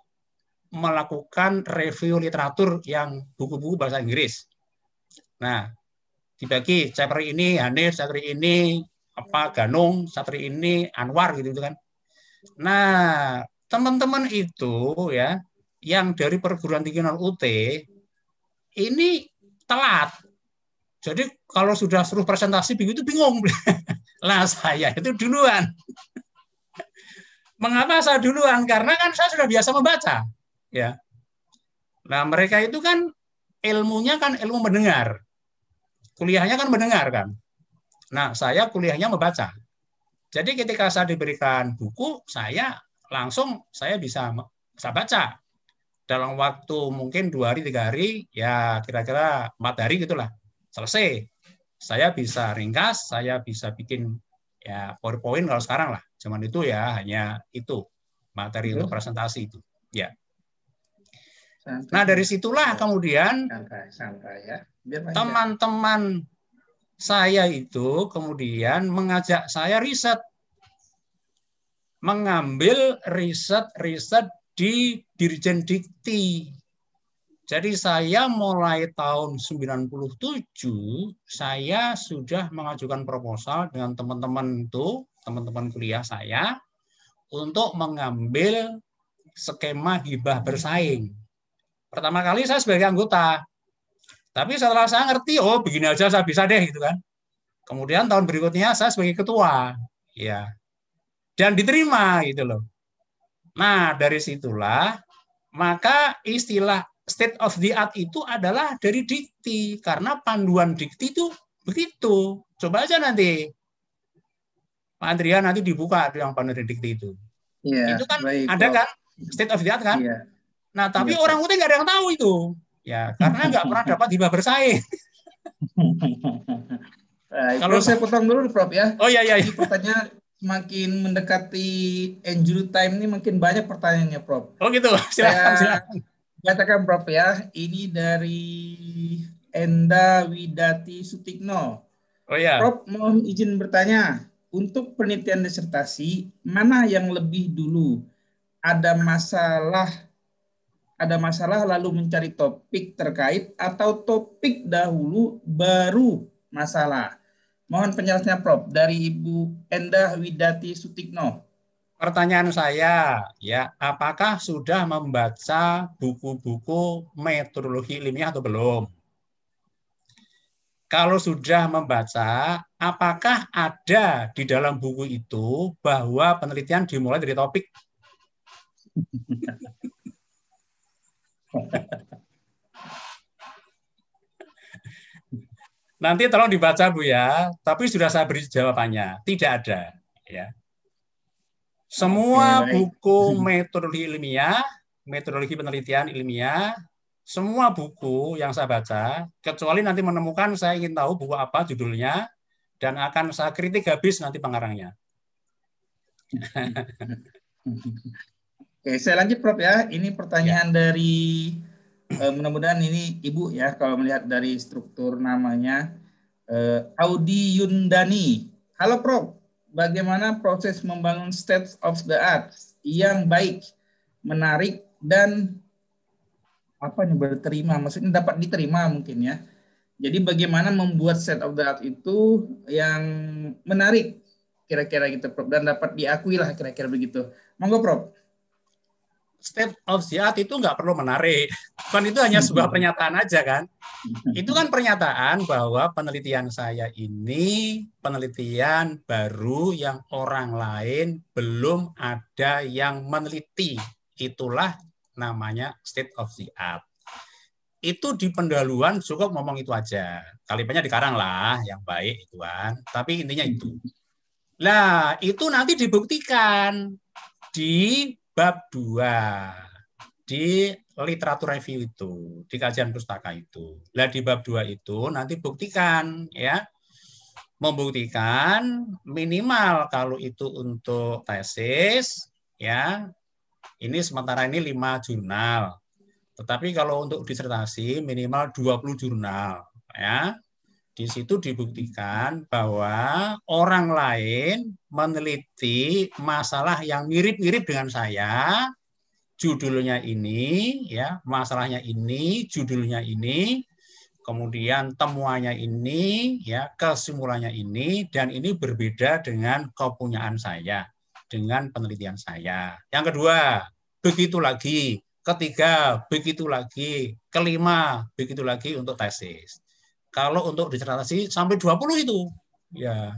S1: melakukan review literatur yang buku-buku bahasa Inggris. Nah, dibagi chapter ini Hanif, chapter ini apa Ganung, chapter ini Anwar gitu, gitu kan. Nah, teman-teman itu ya yang dari perguruan tinggi non UT ini telat. Jadi kalau sudah suruh presentasi begitu bingung. lah saya itu duluan. Mengapa saya duluan? Karena kan saya sudah biasa membaca. Ya. Nah, mereka itu kan ilmunya kan ilmu mendengar. Kuliahnya kan mendengar kan. Nah, saya kuliahnya membaca. Jadi ketika saya diberikan buku, saya langsung saya bisa bisa baca dalam waktu mungkin dua hari tiga hari ya kira-kira empat hari gitulah selesai saya bisa ringkas saya bisa bikin ya powerpoint kalau sekarang lah Cuman itu ya hanya itu materi untuk presentasi itu. Ya. Nah dari situlah kemudian ya. teman-teman saya itu kemudian mengajak saya riset, mengambil riset-riset di Dirjen Dikti. Jadi saya mulai tahun 97 saya sudah mengajukan proposal dengan teman-teman itu teman-teman kuliah saya untuk mengambil skema hibah bersaing. Pertama kali saya sebagai anggota, tapi setelah saya ngerti, oh begini aja saya bisa deh gitu kan. Kemudian tahun berikutnya saya sebagai ketua, ya, dan diterima gitu loh. Nah dari situlah maka istilah state of the art itu adalah dari dikti karena panduan dikti itu begitu. Coba aja nanti Pak Andrea nanti dibuka yang Benedikti itu.
S3: Yeah, itu kan baik, ada kan
S1: state of the art kan. Yeah. Nah tapi yeah. orang uti nggak ada yang tahu itu. Ya karena nggak pernah dapat
S2: hibah bersaing. Baik, Kalau saya potong dulu Prof ya. Oh iya iya. iya. pertanyaan semakin mendekati enduro time ini makin banyak pertanyaannya Prof. Oh gitu. Silakan silakan. Katakan Prof ya, ini dari Enda Widati Sutikno. Oh iya. Prof mohon izin bertanya untuk penelitian disertasi mana yang lebih dulu ada masalah ada masalah lalu mencari topik terkait atau topik dahulu baru masalah. Mohon penjelasannya Prof dari Ibu Endah Widati Sutikno. Pertanyaan saya,
S1: ya, apakah sudah membaca buku-buku metodologi ilmiah atau belum? Kalau sudah membaca, apakah ada di dalam buku itu bahwa penelitian dimulai dari topik? Nanti tolong dibaca Bu ya, tapi sudah saya beri jawabannya, tidak ada ya. Semua buku metodologi ilmiah, metodologi penelitian ilmiah, semua buku yang saya baca, kecuali nanti menemukan saya ingin tahu buku apa judulnya, dan akan saya kritik habis
S2: nanti pengarangnya. Oke, saya lanjut Prof ya. Ini pertanyaan ya. dari eh, mudah-mudahan ini Ibu ya kalau melihat dari struktur namanya eh, Audi Yundani. Halo Prof, bagaimana proses membangun state of the art yang baik, menarik dan apa nih berterima maksudnya dapat diterima mungkin ya jadi bagaimana membuat set of the art itu yang menarik kira-kira gitu Prof dan dapat diakui lah kira-kira begitu. Monggo Prof.
S1: Step of the art itu nggak perlu menarik. Kan itu hanya sebuah pernyataan aja kan. Itu kan pernyataan bahwa penelitian saya ini penelitian baru yang orang lain belum ada yang meneliti. Itulah namanya state of the art itu di pendaluan cukup ngomong itu aja. Kalimatnya Karang lah, yang baik itu kan. Tapi intinya itu. Nah, itu nanti dibuktikan di bab dua di literatur review itu, di kajian pustaka itu. Nah, di bab dua itu nanti buktikan ya. Membuktikan minimal kalau itu untuk tesis ya. Ini sementara ini lima jurnal tetapi kalau untuk disertasi minimal 20 jurnal ya. Di situ dibuktikan bahwa orang lain meneliti masalah yang mirip-mirip dengan saya, judulnya ini ya, masalahnya ini, judulnya ini, kemudian temuannya ini, ya kesimpulannya ini, dan ini berbeda dengan kepunyaan saya, dengan penelitian saya. Yang kedua, begitu lagi Ketiga, begitu lagi. Kelima, begitu lagi untuk tesis. Kalau untuk disertasi sampai 20 itu. Ya.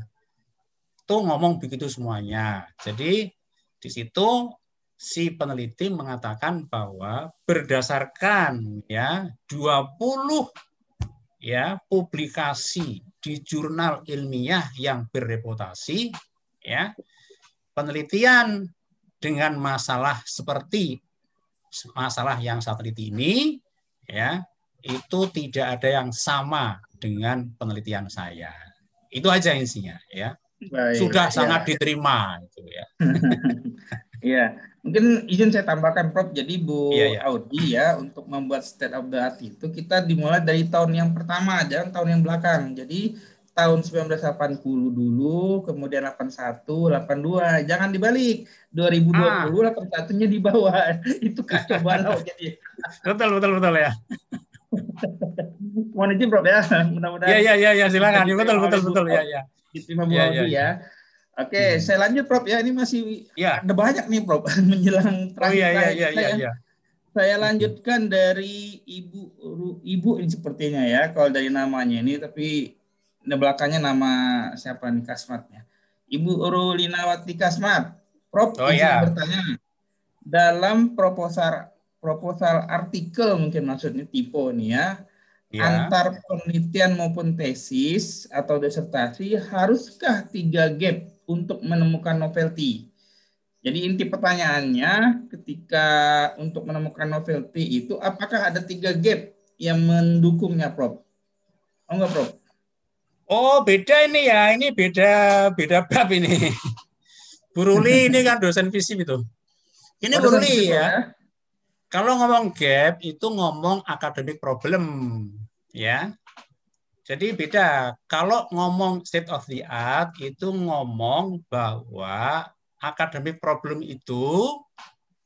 S1: Itu ngomong begitu semuanya. Jadi di situ si peneliti mengatakan bahwa berdasarkan ya 20 ya publikasi di jurnal ilmiah yang berreputasi ya penelitian dengan masalah seperti masalah yang satelit ini ya itu tidak ada yang sama dengan penelitian saya. Itu aja intinya ya.
S2: Baik, Sudah ya. sangat
S1: diterima itu ya.
S2: ya mungkin izin saya tambahkan Prof. Jadi Bu ya, ya. Audi ya untuk membuat state of the art itu kita dimulai dari tahun yang pertama jangan tahun yang belakang. Jadi tahun 1980 dulu, kemudian 81, 82. Jangan dibalik. 2020 ah. 81-nya di bawah. Itu kacau balau jadi. betul betul betul ya. Mohon izin Prof ya. Mudah-mudahan. Iya iya iya ya, silakan. Betul betul betul, betul iya, iya. iya, ya ya. Diterima Bu ya, ya. ya. Oke, okay, hmm. saya lanjut Prof ya. Ini masih ya. ada banyak nih Prof menjelang terakhir. Oh iya iya iya iya. Saya hmm. lanjutkan dari Ibu Ibu ini sepertinya ya kalau dari namanya ini tapi belakangnya nama siapa nih Kasmatnya. Ibu Rulinawati Kasmat. Prof oh, izin ya. bertanya. Dalam proposal proposal artikel mungkin maksudnya tipe nih ya.
S3: ya. Antar
S2: penelitian maupun tesis atau disertasi haruskah tiga gap untuk menemukan novelty? Jadi inti pertanyaannya ketika untuk menemukan novelty itu apakah ada tiga gap yang mendukungnya Prof? Oh enggak Prof?
S1: Oh beda ini ya, ini beda beda bab ini. Buruli ini kan dosen visi itu. Ini Buruli ya. ya. Kalau ngomong gap itu ngomong akademik problem ya. Jadi beda. Kalau ngomong state of the art itu ngomong bahwa akademik problem itu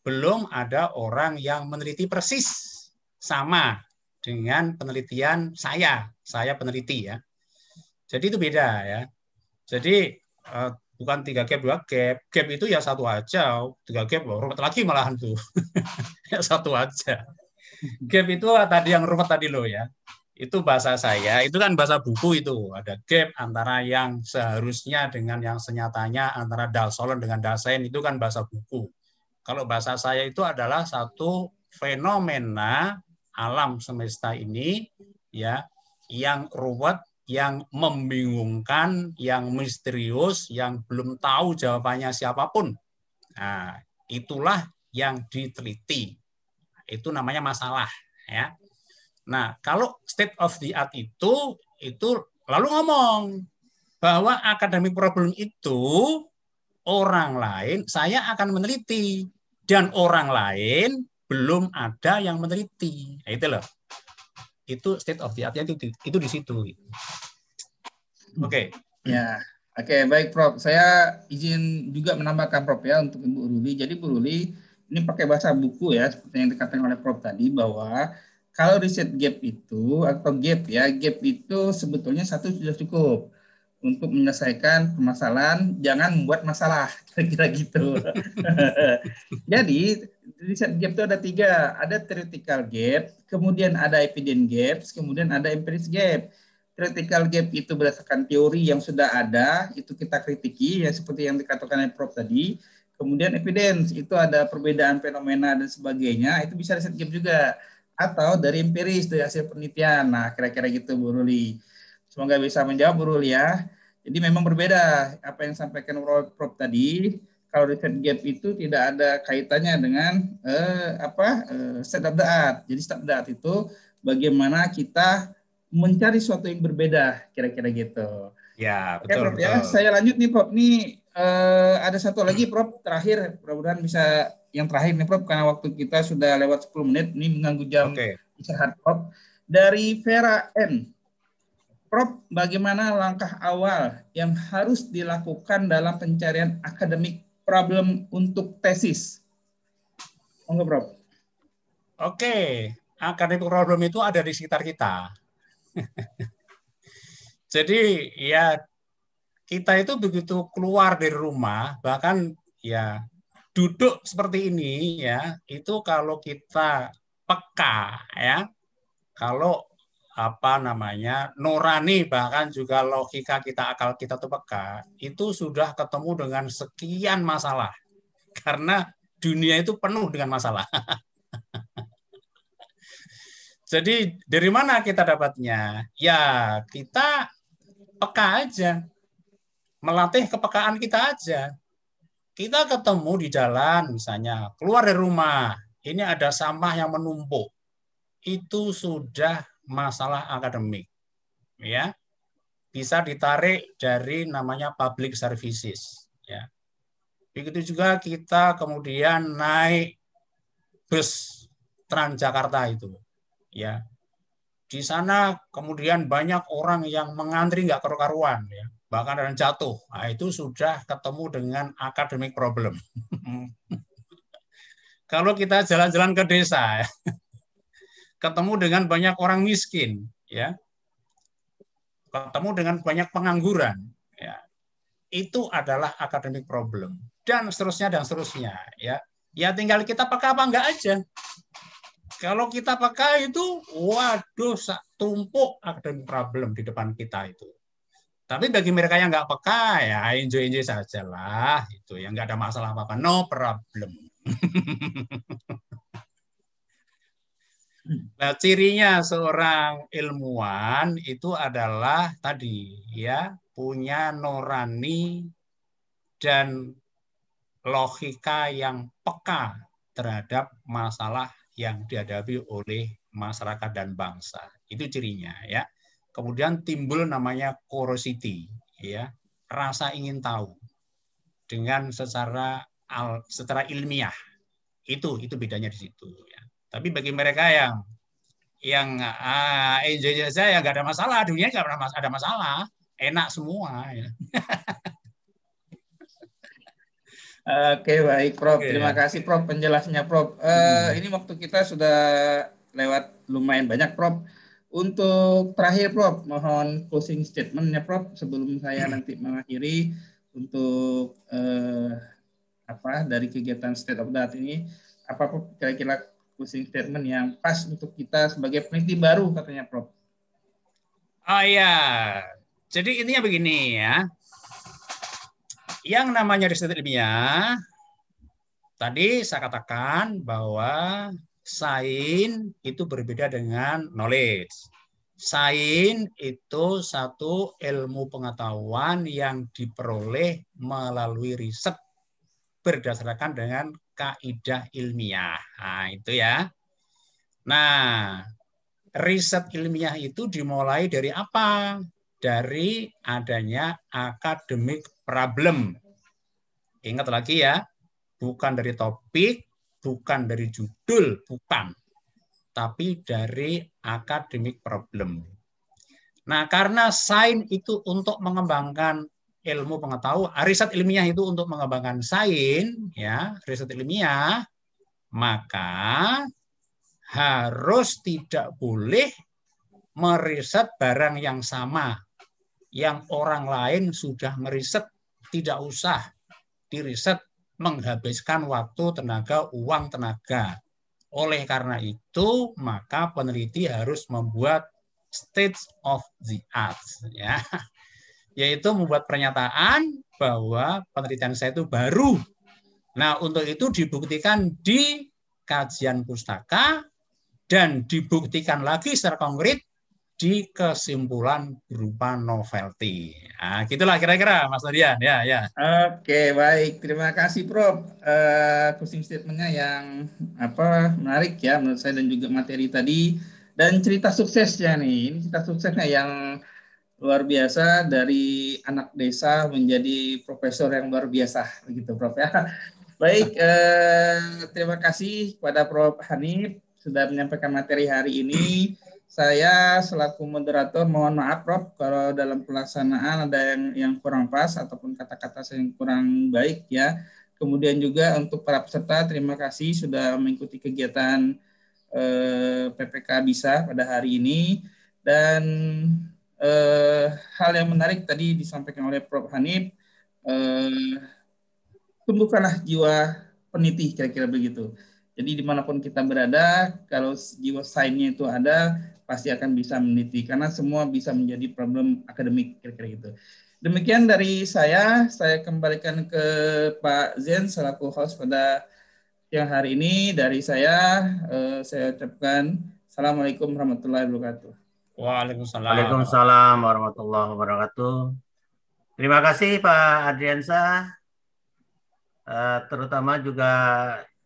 S1: belum ada orang yang meneliti persis sama dengan penelitian saya. Saya peneliti ya jadi itu beda ya. Jadi eh, bukan tiga gap dua gap. Gap itu ya satu aja, tiga gap oh, rumit lagi malahan tuh. ya satu aja. Gap itu tadi yang rumit tadi loh ya. Itu bahasa saya, itu kan bahasa buku itu. Ada gap antara yang seharusnya dengan yang senyatanya, antara dal dalsolon dengan dasain itu kan bahasa buku. Kalau bahasa saya itu adalah satu fenomena alam semesta ini ya yang ruwet yang membingungkan, yang misterius, yang belum tahu jawabannya siapapun. Nah, itulah yang diteliti. Itu namanya masalah, ya. Nah, kalau state of the art itu itu lalu ngomong bahwa akademik problem itu orang lain saya akan meneliti dan orang lain belum ada yang meneliti. Nah, itu loh itu state of the art itu itu di situ gitu. hmm. oke okay.
S2: ya oke okay, baik prof saya izin juga menambahkan prof ya untuk ibu Ruli jadi Bu Ruli ini pakai bahasa buku ya seperti yang dikatakan oleh prof tadi bahwa kalau riset gap itu atau gap ya gap itu sebetulnya satu sudah cukup untuk menyelesaikan permasalahan, jangan membuat masalah, kira-kira gitu. Jadi riset gap itu ada tiga, ada theoretical gap, kemudian ada evidence gap, kemudian ada empiris gap. Theoretical gap itu berdasarkan teori yang sudah ada, itu kita kritiki, ya seperti yang dikatakan oleh Prof tadi. Kemudian evidence, itu ada perbedaan fenomena dan sebagainya, itu bisa riset gap juga. Atau dari empiris, dari hasil penelitian. Nah, kira-kira gitu Bu Ruli. Semoga bisa menjawab Bu ya. Jadi memang berbeda apa yang sampaikan Prof tadi. Kalau riset gap itu tidak ada kaitannya dengan eh, apa eh, set daat. Jadi set daat itu bagaimana kita mencari sesuatu yang berbeda, kira-kira gitu.
S1: Ya, betul. Oke, Prof, ya. betul. ya. Saya
S2: lanjut nih, Prof. Nih eh, ada satu lagi, Prof. Terakhir, mudah-mudahan bisa yang terakhir nih, Prof. Karena waktu kita sudah lewat 10 menit, ini mengganggu jam okay. istirahat, Prof. Dari Vera N. Prof, bagaimana langkah awal yang harus dilakukan dalam pencarian akademik problem untuk tesis? Monggo, Prof. Oke, akademik problem itu ada di sekitar kita.
S1: Jadi ya kita itu begitu keluar dari rumah, bahkan ya duduk seperti ini ya, itu kalau kita peka ya, kalau apa namanya nurani bahkan juga logika kita akal kita tuh peka itu sudah ketemu dengan sekian masalah karena dunia itu penuh dengan masalah jadi dari mana kita dapatnya ya kita peka aja melatih kepekaan kita aja kita ketemu di jalan misalnya keluar dari rumah ini ada sampah yang menumpuk itu sudah masalah akademik. Ya. Bisa ditarik dari namanya public services, ya. Begitu juga kita kemudian naik bus Transjakarta itu, ya. Di sana kemudian banyak orang yang mengantri nggak karu-karuan, ya bahkan ada yang jatuh. Nah, itu sudah ketemu dengan akademik problem. Kalau kita jalan-jalan ke desa, ya ketemu dengan banyak orang miskin, ya. Ketemu dengan banyak pengangguran, ya. Itu adalah akademik problem dan seterusnya dan seterusnya, ya. Ya tinggal kita peka apa enggak aja. Kalau kita peka itu waduh tumpuk akademik problem di depan kita itu. Tapi bagi mereka yang nggak peka ya enjoy-enjoy lah, itu yang nggak ada masalah apa-apa no problem. Nah, cirinya seorang ilmuwan itu adalah tadi ya punya nurani dan logika yang peka terhadap masalah yang dihadapi oleh masyarakat dan bangsa. Itu cirinya ya. Kemudian timbul namanya curiosity ya, rasa ingin tahu dengan secara secara ilmiah. Itu itu bedanya di situ tapi bagi mereka yang yang uh, ah, enjoy saja ya nggak ada masalah, dunia nggak pernah ada masalah, enak semua. Ya.
S2: Oke baik Prof, Oke, terima ya. kasih Prof penjelasannya Prof. Uh, Ini waktu kita sudah lewat lumayan banyak Prof. Untuk terakhir Prof, mohon closing statementnya Prof sebelum saya hmm. nanti mengakhiri untuk uh, apa dari kegiatan State of the ini apa kira-kira closing statement yang pas untuk kita sebagai peneliti baru katanya Prof.
S1: Oh iya, jadi intinya begini ya. Yang namanya riset ilmiah, tadi saya katakan bahwa sain itu berbeda dengan knowledge. Sain itu satu ilmu pengetahuan yang diperoleh melalui riset berdasarkan dengan kaidah ilmiah. Nah, itu ya. Nah, riset ilmiah itu dimulai dari apa? Dari adanya akademik problem. Ingat lagi ya, bukan dari topik, bukan dari judul, bukan. Tapi dari akademik problem. Nah, karena sains itu untuk mengembangkan ilmu pengetahuan, ah, riset ilmiah itu untuk mengembangkan sains, ya, riset ilmiah, maka harus tidak boleh meriset barang yang sama yang orang lain sudah meriset tidak usah diriset menghabiskan waktu tenaga uang tenaga oleh karena itu maka peneliti harus membuat state of the art ya yaitu membuat pernyataan bahwa penelitian saya itu baru. Nah, untuk itu dibuktikan di kajian pustaka dan dibuktikan lagi secara konkret di
S2: kesimpulan berupa novelty. Nah, gitulah kira-kira
S1: Mas Nurian. Ya, ya.
S2: Oke, baik. Terima kasih Prof. Uh, closing statementnya yang apa menarik ya menurut saya dan juga materi tadi dan cerita suksesnya nih. Ini cerita suksesnya yang luar biasa dari anak desa menjadi profesor yang luar biasa begitu Prof ya. Baik, eh, terima kasih kepada Prof Hanif sudah menyampaikan materi hari ini. Saya selaku moderator mohon maaf Prof kalau dalam pelaksanaan ada yang yang kurang pas ataupun kata-kata saya yang kurang baik ya. Kemudian juga untuk para peserta terima kasih sudah mengikuti kegiatan eh, PPK bisa pada hari ini dan Eh, hal yang menarik tadi disampaikan oleh Prof. Hanif, eh, tumbuhkanlah jiwa peniti kira-kira begitu. Jadi dimanapun kita berada, kalau jiwa sainnya itu ada, pasti akan bisa meniti. karena semua bisa menjadi problem akademik kira-kira gitu. Demikian dari saya, saya kembalikan ke Pak Zen selaku host pada yang hari ini dari saya eh, saya ucapkan assalamualaikum warahmatullahi wabarakatuh.
S3: Waalaikumsalam. Waalaikumsalam warahmatullahi wabarakatuh. Terima kasih Pak Adriansa. Uh, terutama juga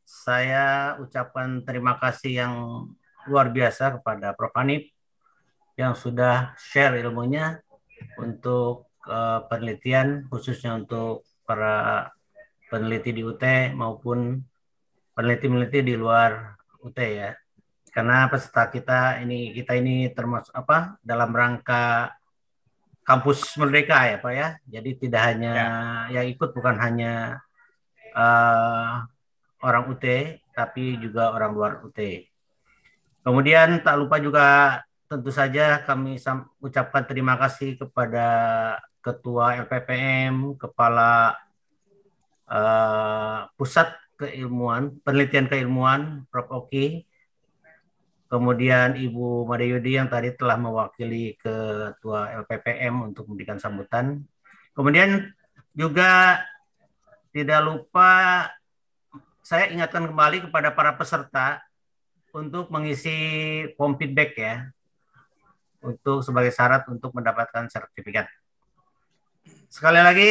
S3: saya ucapkan terima kasih yang luar biasa kepada Prof. Hanif yang sudah share ilmunya untuk uh, penelitian khususnya untuk para peneliti di UT maupun peneliti-peneliti di luar UT ya karena peserta kita ini kita ini termasuk apa dalam rangka kampus merdeka ya pak ya jadi tidak hanya ya. yang ikut bukan hanya uh, orang UT tapi juga orang luar UT kemudian tak lupa juga tentu saja kami ucapkan terima kasih kepada ketua LPPM kepala uh, pusat keilmuan penelitian keilmuan Prof Oki Kemudian Ibu Made Yudi yang tadi telah mewakili Ketua LPPM untuk memberikan sambutan. Kemudian juga tidak lupa saya ingatkan kembali kepada para peserta untuk mengisi form feedback ya untuk sebagai syarat untuk mendapatkan sertifikat. Sekali lagi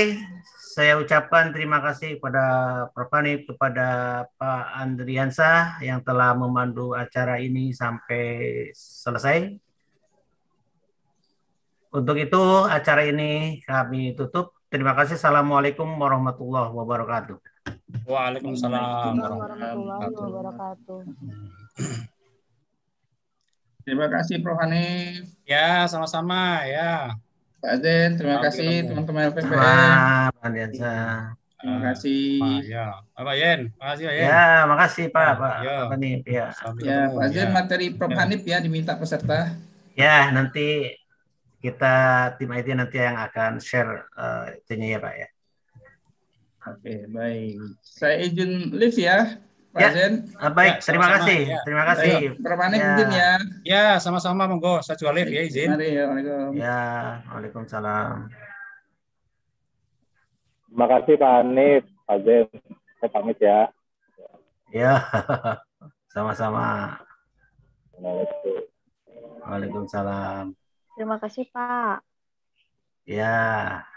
S3: saya ucapkan terima kasih kepada Prof. Hanif, kepada Pak Andriansa yang telah memandu acara ini sampai selesai. Untuk itu acara ini kami tutup. Terima kasih. Assalamualaikum warahmatullahi wabarakatuh. Waalaikumsalam warahmatullahi wabarakatuh. Terima kasih Prof. Hanif. Ya, sama-sama ya. Pak Zen, terima kasih teman-teman LPPN. Pak Terima kasih. Pak, ya. Pak Yen, makasih Pak Yen. Ya, makasih Pak, ya, Pak, ya. Pak Hanif ya. ya, Pak ya. materi
S2: Prof ya. Hanif ya diminta peserta.
S3: Ya, nanti kita tim IT nanti yang akan share uh, itunya ya Pak ya. Oke, baik. Saya izin lift ya. Pak ya. Zen. Ah, baik, ya, terima
S2: sama -sama. kasih. Ya. Terima kasih. Permanen ya. mungkin ya.
S3: Ya, sama-sama monggo. Saya jual ya izin. Mari, ya. Ya, Waalaikumsalam. Terima kasih Pak Hanif, Pak Zen. Saya pamit ya. Ya, sama-sama. Waalaikumsalam.
S2: Terima kasih Pak.
S3: Ya.